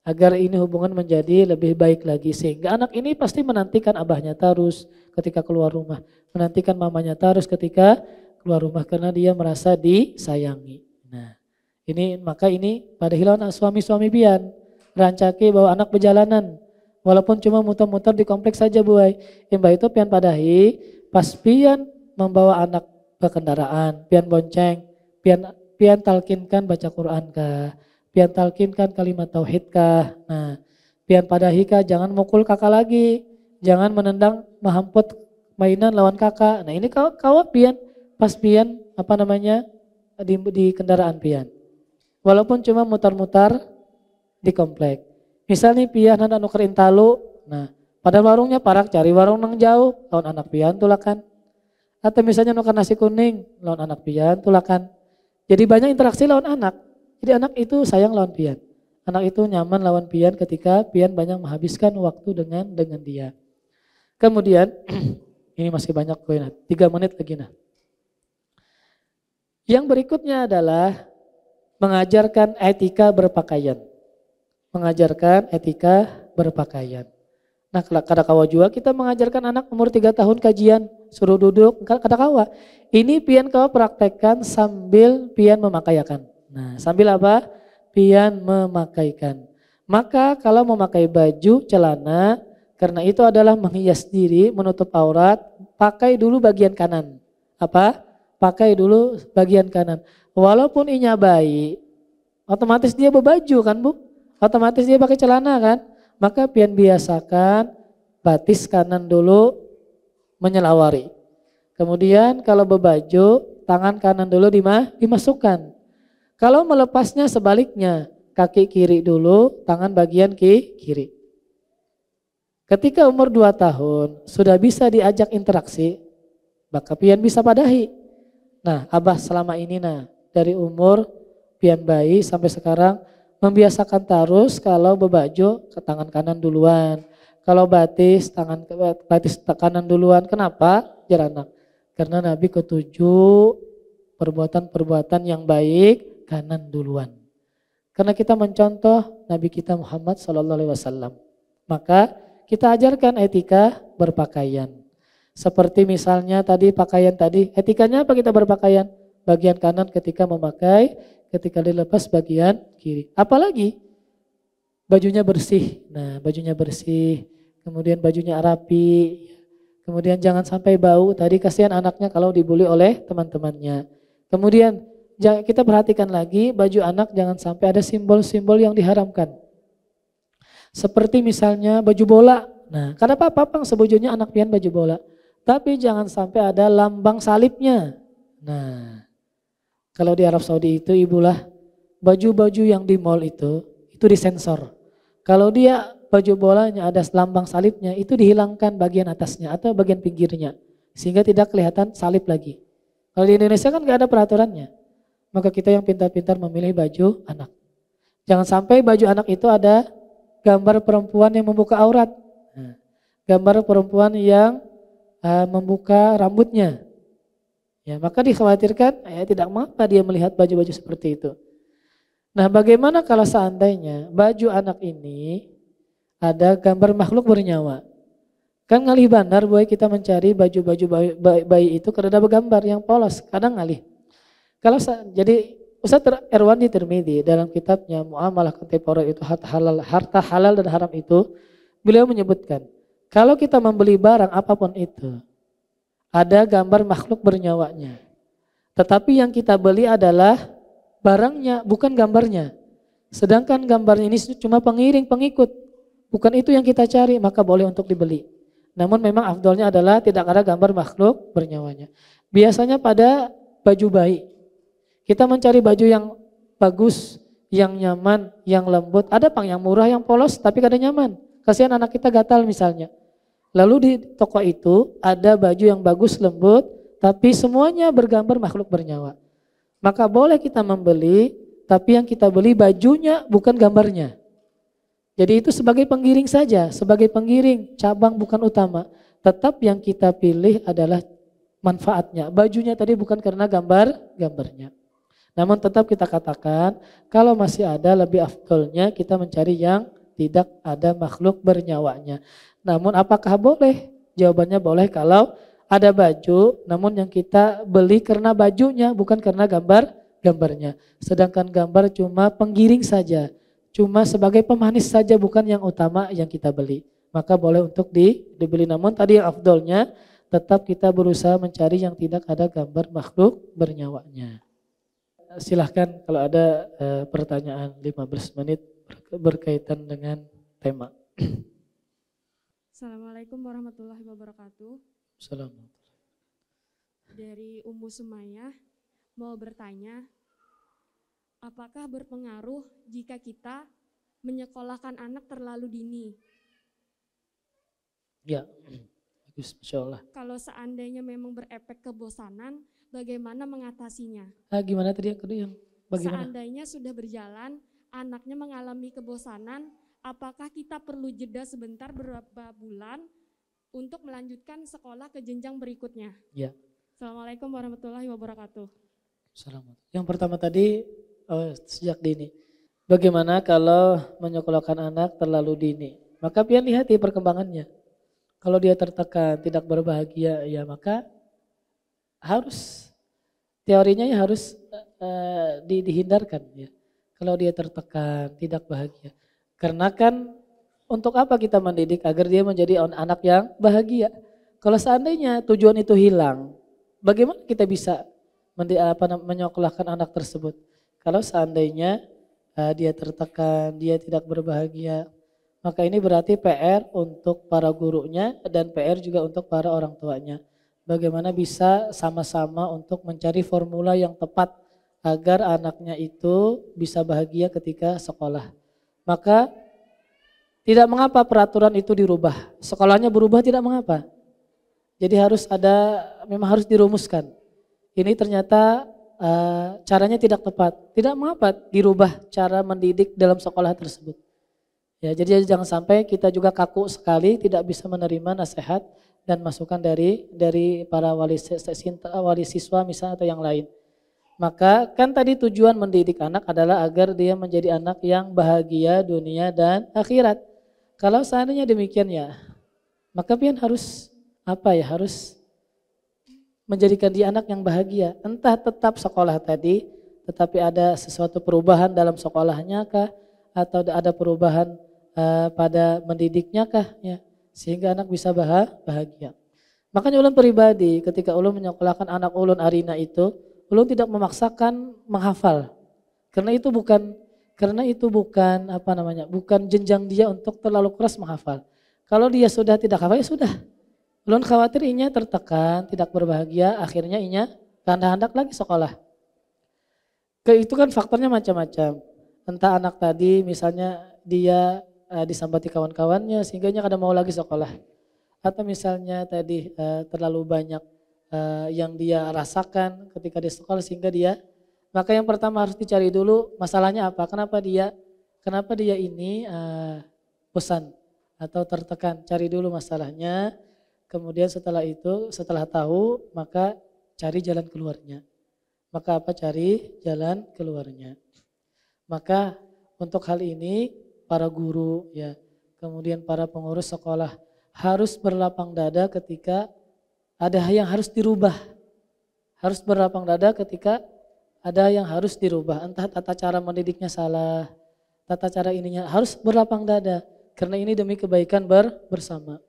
Agar ini hubungan menjadi lebih baik lagi sehingga anak ini pasti menantikan abahnya terus ketika keluar rumah, menantikan mamanya terus ketika keluar rumah karena dia merasa disayangi. Nah, ini maka ini pada hilang suami-suami bian, rancaki bawa anak berjalanan, walaupun cuma muter-muter di kompleks saja buai. Imbah itu pian padahi, pas pian membawa anak berkendaraan, pian bonceng, pian pian talkinkan baca Quran kah, pian talkinkan kalimat tauhid kah. Nah, pian pada hika jangan mukul kakak lagi, jangan menendang mahamput mainan lawan kakak. Nah, ini kau kau pian pas pian apa namanya di, di kendaraan pian. Walaupun cuma mutar-mutar di komplek. Misalnya pian anak nuker intalu, nah pada warungnya parak cari warung nang jauh, tahun anak pian tulakan. Atau misalnya nukar nasi kuning lawan anak pian, tulakan. Jadi banyak interaksi lawan anak. Jadi anak itu sayang lawan pian. Anak itu nyaman lawan pian ketika pian banyak menghabiskan waktu dengan dengan dia. Kemudian ini masih banyak poin, tiga menit lagi nah. Yang berikutnya adalah mengajarkan etika berpakaian. Mengajarkan etika berpakaian. Nah, kada kawa jua kita mengajarkan anak umur 3 tahun kajian, suruh duduk, kada kawa. Ini pian kawa praktekkan sambil pian memakaikan. Nah, sambil apa? Pian memakaikan. Maka kalau memakai baju, celana, karena itu adalah menghias diri, menutup aurat, pakai dulu bagian kanan. Apa? Pakai dulu bagian kanan. Walaupun inya bayi, otomatis dia berbaju kan bu? Otomatis dia pakai celana kan? maka pian biasakan batis kanan dulu menyelawari. Kemudian kalau bebaju, tangan kanan dulu dimasukkan. Kalau melepasnya sebaliknya, kaki kiri dulu, tangan bagian ki, kiri. Ketika umur 2 tahun, sudah bisa diajak interaksi, maka pian bisa padahi. Nah, abah selama ini nah, dari umur pian bayi sampai sekarang Membiasakan tarus kalau bebajo ke tangan kanan duluan. Kalau batis tangan batis kanan duluan. Kenapa? anak. Karena Nabi ketujuh perbuatan-perbuatan yang baik kanan duluan. Karena kita mencontoh Nabi kita Muhammad Sallallahu Alaihi Wasallam. Maka kita ajarkan etika berpakaian. Seperti misalnya tadi pakaian tadi, etikanya apa kita berpakaian? Bagian kanan ketika memakai, ketika dilepas bagian kiri. Apalagi bajunya bersih. Nah, bajunya bersih, kemudian bajunya rapi. Kemudian jangan sampai bau. Tadi kasihan anaknya kalau dibully oleh teman-temannya. Kemudian kita perhatikan lagi baju anak jangan sampai ada simbol-simbol yang diharamkan. Seperti misalnya baju bola. Nah, karena apa papang sebujurnya anak pian baju bola. Tapi jangan sampai ada lambang salibnya. Nah, kalau di Arab Saudi itu ibulah baju-baju yang di mall itu, itu disensor. Kalau dia baju bolanya ada lambang salibnya, itu dihilangkan bagian atasnya atau bagian pinggirnya. Sehingga tidak kelihatan salib lagi. Kalau di Indonesia kan nggak ada peraturannya. Maka kita yang pintar-pintar memilih baju anak. Jangan sampai baju anak itu ada gambar perempuan yang membuka aurat. Nah, gambar perempuan yang uh, membuka rambutnya. Ya, maka dikhawatirkan ayah eh, tidak mengapa dia melihat baju-baju seperti itu. Nah bagaimana kalau seandainya baju anak ini ada gambar makhluk bernyawa? Kan ngalih bandar boy kita mencari baju-baju bayi, bayi itu karena ada gambar yang polos, kadang ngalih. Kalau jadi Ustaz Erwandi termidi dalam kitabnya Muamalah Kontemporer itu harta halal, harta halal dan haram itu beliau menyebutkan kalau kita membeli barang apapun itu ada gambar makhluk bernyawanya. Tetapi yang kita beli adalah barangnya, bukan gambarnya. Sedangkan gambarnya ini cuma pengiring, pengikut. Bukan itu yang kita cari, maka boleh untuk dibeli. Namun memang afdolnya adalah tidak ada gambar makhluk bernyawanya. Biasanya pada baju bayi. Kita mencari baju yang bagus, yang nyaman, yang lembut. Ada pang yang murah, yang polos, tapi kadang nyaman. Kasihan anak kita gatal misalnya. Lalu di toko itu ada baju yang bagus, lembut, tapi semuanya bergambar makhluk bernyawa. Maka boleh kita membeli, tapi yang kita beli bajunya bukan gambarnya. Jadi itu sebagai penggiring saja, sebagai penggiring, cabang bukan utama. Tetap yang kita pilih adalah manfaatnya. Bajunya tadi bukan karena gambar gambarnya. Namun tetap kita katakan kalau masih ada lebih afdolnya kita mencari yang tidak ada makhluk bernyawanya. Namun apakah boleh? Jawabannya boleh kalau ada baju, namun yang kita beli karena bajunya, bukan karena gambar gambarnya. Sedangkan gambar cuma penggiring saja, cuma sebagai pemanis saja, bukan yang utama yang kita beli. Maka boleh untuk di, dibeli, namun tadi yang afdolnya tetap kita berusaha mencari yang tidak ada gambar makhluk bernyawanya. Silahkan kalau ada e, pertanyaan 15 menit berkaitan dengan tema. Assalamualaikum warahmatullahi wabarakatuh. Dari Umbu Sumaya mau bertanya, apakah berpengaruh jika kita menyekolahkan anak terlalu dini? Ya, bagus, insya Allah. Kalau seandainya memang berefek kebosanan, bagaimana mengatasinya? Ah, gimana tadi aku yang bagaimana? Seandainya sudah berjalan, anaknya mengalami kebosanan, apakah kita perlu jeda sebentar berapa bulan untuk melanjutkan sekolah ke jenjang berikutnya. Ya. Assalamualaikum warahmatullahi wabarakatuh. Salam. Yang pertama tadi oh, sejak dini. Bagaimana kalau menyekolahkan anak terlalu dini? Maka biar lihat di perkembangannya. Kalau dia tertekan, tidak berbahagia, ya maka harus teorinya ya harus uh, di, dihindarkan ya. Kalau dia tertekan, tidak bahagia. Karena kan untuk apa kita mendidik agar dia menjadi anak yang bahagia? Kalau seandainya tujuan itu hilang, bagaimana kita bisa apa, menyokolahkan anak tersebut? Kalau seandainya uh, dia tertekan, dia tidak berbahagia, maka ini berarti PR untuk para gurunya dan PR juga untuk para orang tuanya. Bagaimana bisa sama-sama untuk mencari formula yang tepat agar anaknya itu bisa bahagia ketika sekolah. Maka tidak mengapa peraturan itu dirubah. Sekolahnya berubah tidak mengapa. Jadi harus ada, memang harus dirumuskan. Ini ternyata e, caranya tidak tepat. Tidak mengapa dirubah cara mendidik dalam sekolah tersebut. Ya, jadi jangan sampai kita juga kaku sekali tidak bisa menerima nasihat dan masukan dari dari para wali, wali siswa misalnya atau yang lain. Maka kan tadi tujuan mendidik anak adalah agar dia menjadi anak yang bahagia dunia dan akhirat. Kalau seandainya demikian ya, maka pian harus apa ya harus menjadikan dia anak yang bahagia. Entah tetap sekolah tadi, tetapi ada sesuatu perubahan dalam sekolahnya kah, atau ada perubahan uh, pada mendidiknya kah, ya sehingga anak bisa bahagia. Makanya ulun pribadi ketika ulun menyekolahkan anak ulun Arina itu, ulun tidak memaksakan menghafal. Karena itu bukan karena itu bukan apa namanya, bukan jenjang dia untuk terlalu keras menghafal. Kalau dia sudah tidak hafal ya sudah. Belum khawatir inya tertekan, tidak berbahagia, akhirnya inya karena hendak lagi sekolah. Ke itu kan faktornya macam-macam. Entah anak tadi misalnya dia uh, disambati kawan-kawannya sehingga inya kada mau lagi sekolah. Atau misalnya tadi uh, terlalu banyak uh, yang dia rasakan ketika di sekolah sehingga dia maka yang pertama harus dicari dulu masalahnya apa, kenapa dia kenapa dia ini uh, eh, pesan atau tertekan. Cari dulu masalahnya, kemudian setelah itu, setelah tahu, maka cari jalan keluarnya. Maka apa cari jalan keluarnya. Maka untuk hal ini para guru ya, kemudian para pengurus sekolah harus berlapang dada ketika ada yang harus dirubah. Harus berlapang dada ketika ada yang harus dirubah. Entah tata cara mendidiknya salah, tata cara ininya harus berlapang dada. Karena ini demi kebaikan ber, bersama.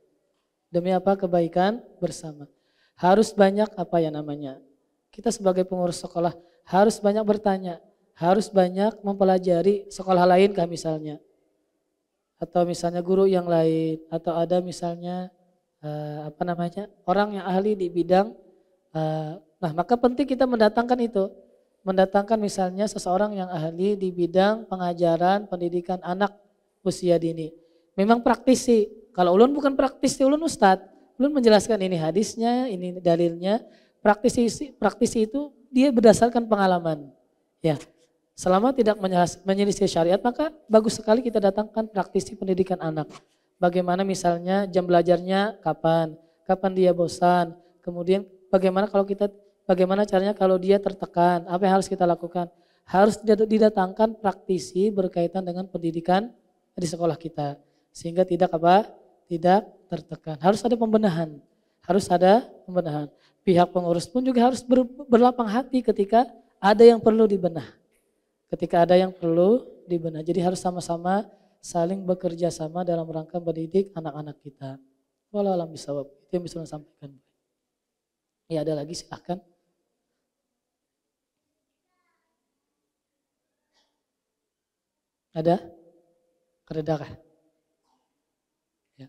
Demi apa? Kebaikan bersama. Harus banyak apa ya namanya? Kita sebagai pengurus sekolah harus banyak bertanya, harus banyak mempelajari sekolah lain kah misalnya. Atau misalnya guru yang lain, atau ada misalnya uh, apa namanya? orang yang ahli di bidang uh, nah maka penting kita mendatangkan itu mendatangkan misalnya seseorang yang ahli di bidang pengajaran pendidikan anak usia dini. Memang praktisi. Kalau ulun bukan praktisi, ulun ustadz. Ulun menjelaskan ini hadisnya, ini dalilnya. Praktisi praktisi itu dia berdasarkan pengalaman. Ya. Selama tidak menyelisih syariat, maka bagus sekali kita datangkan praktisi pendidikan anak. Bagaimana misalnya jam belajarnya kapan, kapan dia bosan, kemudian bagaimana kalau kita Bagaimana caranya kalau dia tertekan? Apa yang harus kita lakukan? Harus didatangkan praktisi berkaitan dengan pendidikan di sekolah kita sehingga tidak apa? Tidak tertekan. Harus ada pembenahan. Harus ada pembenahan. Pihak pengurus pun juga harus ber, berlapang hati ketika ada yang perlu dibenah. Ketika ada yang perlu dibenah. Jadi harus sama-sama saling bekerja sama dalam rangka mendidik anak-anak kita. Walau alam bisawab. Itu yang bisa saya sampaikan. Ya ada lagi silahkan. Ada? Kada darah. Ya.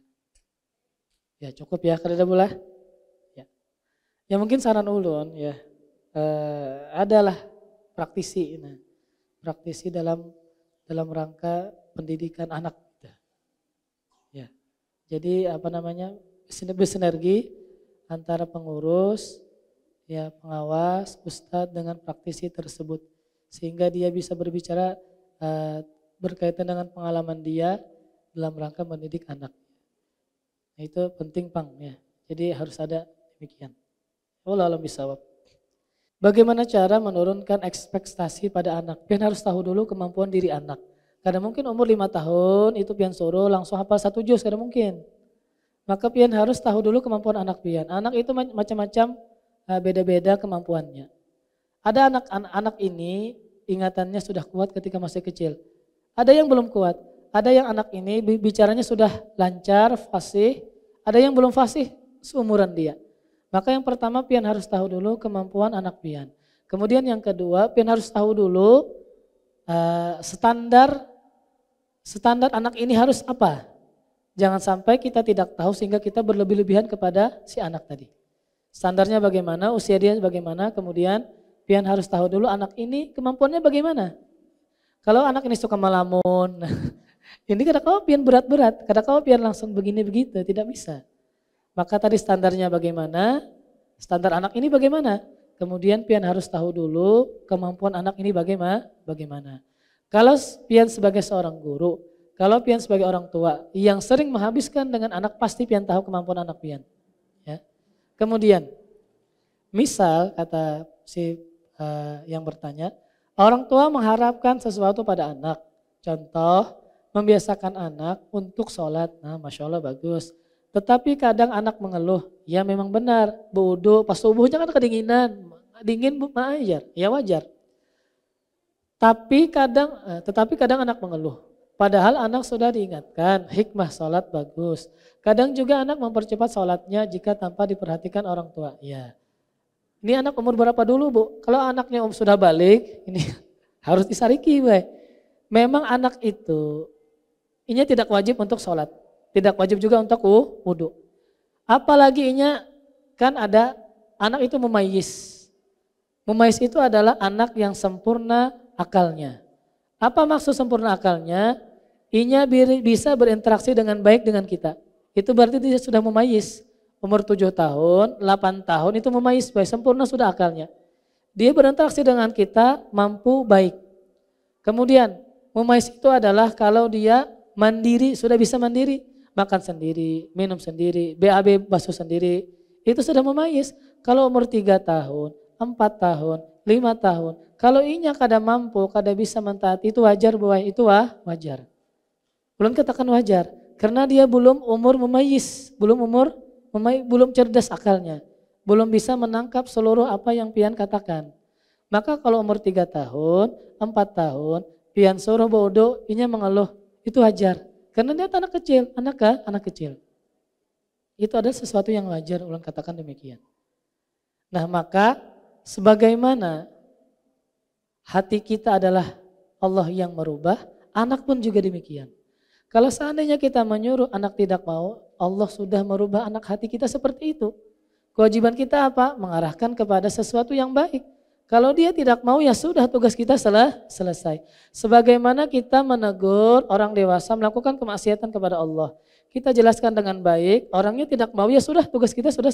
ya cukup ya kada bola. Ya. ya mungkin saran ulun ya. E, adalah praktisi ini nah. Praktisi dalam dalam rangka pendidikan anak kita. Ya. Jadi apa namanya? Sinergi antara pengurus, ya pengawas, ustadz dengan praktisi tersebut sehingga dia bisa berbicara uh, berkaitan dengan pengalaman dia dalam rangka mendidik anak. Nah, itu penting pang ya. Jadi harus ada demikian. Allah alam bisawab. Bagaimana cara menurunkan ekspektasi pada anak? Pian harus tahu dulu kemampuan diri anak. Karena mungkin umur lima tahun itu pian suruh langsung hafal satu juz, karena mungkin. Maka pian harus tahu dulu kemampuan anak pian. Anak itu macam-macam eh, beda-beda kemampuannya. Ada anak-anak ini ingatannya sudah kuat ketika masih kecil. Ada yang belum kuat, ada yang anak ini bicaranya sudah lancar, fasih, ada yang belum fasih seumuran dia. Maka yang pertama pian harus tahu dulu kemampuan anak pian. Kemudian yang kedua, pian harus tahu dulu eh, standar standar anak ini harus apa. Jangan sampai kita tidak tahu sehingga kita berlebih-lebihan kepada si anak tadi. Standarnya bagaimana, usia dia bagaimana, kemudian pian harus tahu dulu anak ini kemampuannya bagaimana. Kalau anak ini suka melamun, ini kada pian berat-berat, kada pian langsung begini begitu, tidak bisa. Maka tadi standarnya bagaimana, standar anak ini bagaimana. Kemudian pian harus tahu dulu kemampuan anak ini bagaimana. bagaimana. Kalau pian sebagai seorang guru, kalau pian sebagai orang tua yang sering menghabiskan dengan anak pasti pian tahu kemampuan anak pian. Ya. Kemudian, misal kata si uh, yang bertanya, Orang tua mengharapkan sesuatu pada anak. Contoh, membiasakan anak untuk sholat. Nah, Masya Allah bagus. Tetapi kadang anak mengeluh, ya memang benar, bodoh, pas subuhnya kan kedinginan, dingin ajar. ya wajar. Tapi kadang, eh, tetapi kadang anak mengeluh. Padahal anak sudah diingatkan, hikmah sholat bagus. Kadang juga anak mempercepat sholatnya jika tanpa diperhatikan orang tua. Ya, ini anak umur berapa dulu bu? Kalau anaknya Om um, sudah balik, ini harus disariki bu. Ya. Memang anak itu, inya tidak wajib untuk sholat. Tidak wajib juga untuk wudhu. Apalagi ini kan ada anak itu memayis. Memayis itu adalah anak yang sempurna akalnya. Apa maksud sempurna akalnya? Inya bisa berinteraksi dengan baik dengan kita. Itu berarti dia sudah memayis. Umur 7 tahun, 8 tahun itu memais baik, sempurna sudah akalnya. Dia berinteraksi dengan kita mampu baik. Kemudian memais itu adalah kalau dia mandiri, sudah bisa mandiri. Makan sendiri, minum sendiri, BAB basuh sendiri. Itu sudah memais. Kalau umur 3 tahun, 4 tahun, 5 tahun. Kalau inya kada mampu, kada bisa mentaati itu wajar buah itu wah wajar. Belum katakan wajar karena dia belum umur memayis, belum umur umai belum cerdas akalnya, belum bisa menangkap seluruh apa yang pian katakan. Maka kalau umur tiga tahun, empat tahun, pian suruh bodoh, inya mengeluh, itu hajar. Karena dia anak kecil, anak ke, anak kecil. Itu adalah sesuatu yang wajar, ulang katakan demikian. Nah maka sebagaimana hati kita adalah Allah yang merubah, anak pun juga demikian. Kalau seandainya kita menyuruh anak tidak mau, Allah sudah merubah anak hati kita seperti itu. Kewajiban kita apa? Mengarahkan kepada sesuatu yang baik. Kalau dia tidak mau ya sudah tugas kita selesai. Sebagaimana kita menegur orang dewasa melakukan kemaksiatan kepada Allah. Kita jelaskan dengan baik, orangnya tidak mau ya sudah tugas kita sudah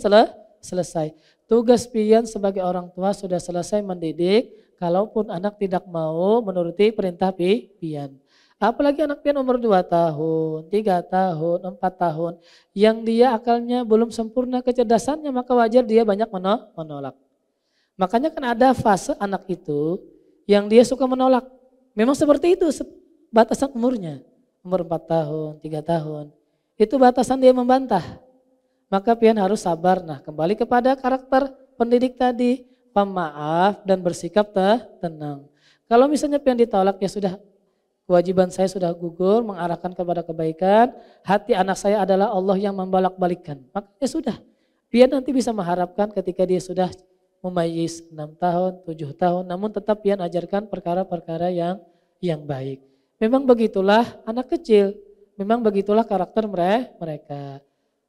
selesai. Tugas pian sebagai orang tua sudah selesai mendidik, kalaupun anak tidak mau menuruti perintah pian. Apalagi anak pian nomor 2 tahun, 3 tahun, 4 tahun. Yang dia akalnya belum sempurna kecerdasannya maka wajar dia banyak menolak. Makanya kan ada fase anak itu yang dia suka menolak. Memang seperti itu batasan umurnya. Umur 4 tahun, 3 tahun. Itu batasan dia membantah. Maka pian harus sabar. Nah kembali kepada karakter pendidik tadi. Pemaaf dan bersikap tenang. Kalau misalnya pian ditolak ya sudah kewajiban saya sudah gugur mengarahkan kepada kebaikan, hati anak saya adalah Allah yang membalak-balikkan. Makanya sudah, dia nanti bisa mengharapkan ketika dia sudah memayis enam tahun, tujuh tahun, namun tetap dia ajarkan perkara-perkara yang yang baik. Memang begitulah anak kecil, memang begitulah karakter mereka.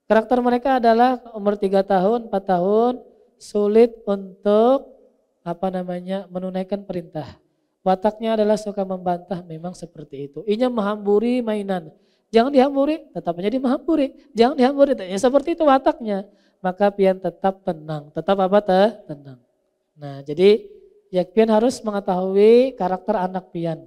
Karakter mereka adalah umur tiga tahun, empat tahun sulit untuk apa namanya menunaikan perintah Wataknya adalah suka membantah memang seperti itu. Inya menghamburi mainan. Jangan dihamburi, tetap menjadi menghamburi. Jangan dihamburi, ya seperti itu wataknya. Maka pian tetap tenang. Tetap apa teh? Tenang. Nah jadi ya pian harus mengetahui karakter anak pian.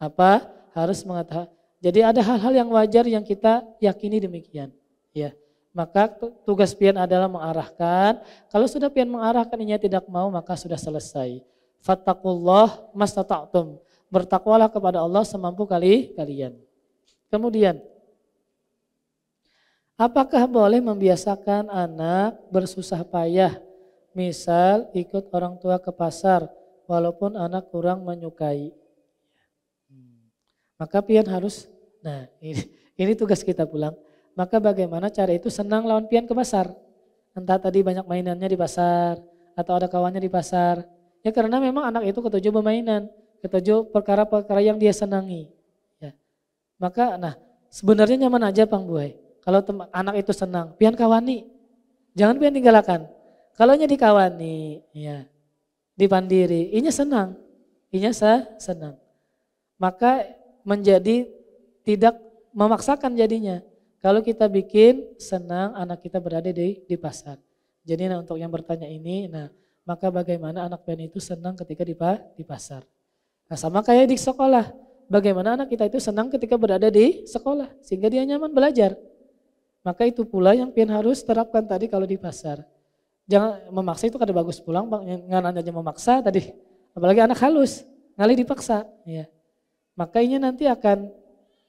Apa? Harus mengetahui. Jadi ada hal-hal yang wajar yang kita yakini demikian. Ya. Maka tugas pian adalah mengarahkan. Kalau sudah pian mengarahkan inya tidak mau maka sudah selesai. Fattakullah mastata'tum. Bertakwalah kepada Allah semampu kali kalian. Kemudian, apakah boleh membiasakan anak bersusah payah? Misal ikut orang tua ke pasar walaupun anak kurang menyukai. Hmm. Maka pian harus, nah ini, ini tugas kita pulang. Maka bagaimana cara itu senang lawan pian ke pasar. Entah tadi banyak mainannya di pasar atau ada kawannya di pasar Ya karena memang anak itu ketujuh permainan, ketujuh perkara-perkara yang dia senangi. Ya. Maka nah sebenarnya nyaman aja Pang Buai. Kalau tem- anak itu senang, pian kawani. Jangan pian tinggalkan. Kalaunya dikawani, ya dipandiri, inya senang, inya se senang. Maka menjadi tidak memaksakan jadinya. Kalau kita bikin senang anak kita berada di di pasar. Jadi nah untuk yang bertanya ini, nah maka bagaimana anak PN itu senang ketika di, di pasar. Nah sama kayak di sekolah, bagaimana anak kita itu senang ketika berada di sekolah sehingga dia nyaman belajar. Maka itu pula yang pian harus terapkan tadi kalau di pasar. Jangan memaksa itu kada bagus pulang, jangan aja memaksa tadi. Apalagi anak halus, ngali dipaksa. Ya. Makanya nanti akan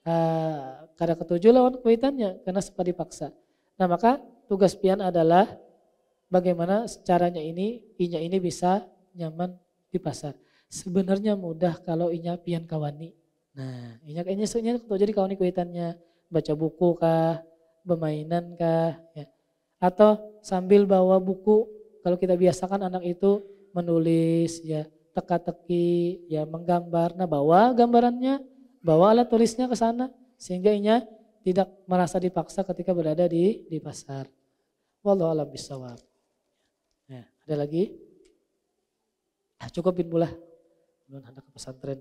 uh, kada ketujuh lawan kuitannya karena sempat dipaksa. Nah maka tugas pian adalah bagaimana caranya ini, inya ini bisa nyaman di pasar. Sebenarnya mudah kalau inya pian kawani. Nah, inya kayaknya sebenarnya untuk jadi kawani kuitannya baca buku kah, bermainan kah, ya. atau sambil bawa buku. Kalau kita biasakan anak itu menulis, ya teka-teki, ya menggambar. Nah, bawa gambarannya, bawa alat tulisnya ke sana sehingga inya tidak merasa dipaksa ketika berada di di pasar. Wallahu a'lam bishawab. Ada lagi? Nah, cukupin pula. Belum anak pesantren.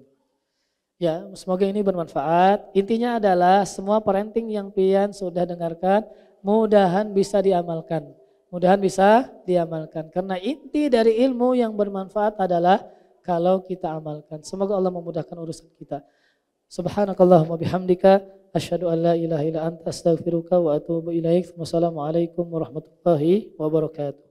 Ya, semoga ini bermanfaat. Intinya adalah semua parenting yang pian sudah dengarkan, mudahan bisa diamalkan. Mudahan bisa diamalkan. Karena inti dari ilmu yang bermanfaat adalah kalau kita amalkan. Semoga Allah memudahkan urusan kita. Subhanakallahumma bihamdika asyhadu an la ilaha illa anta astaghfiruka wa atubu ilaik. Wassalamualaikum warahmatullahi wabarakatuh.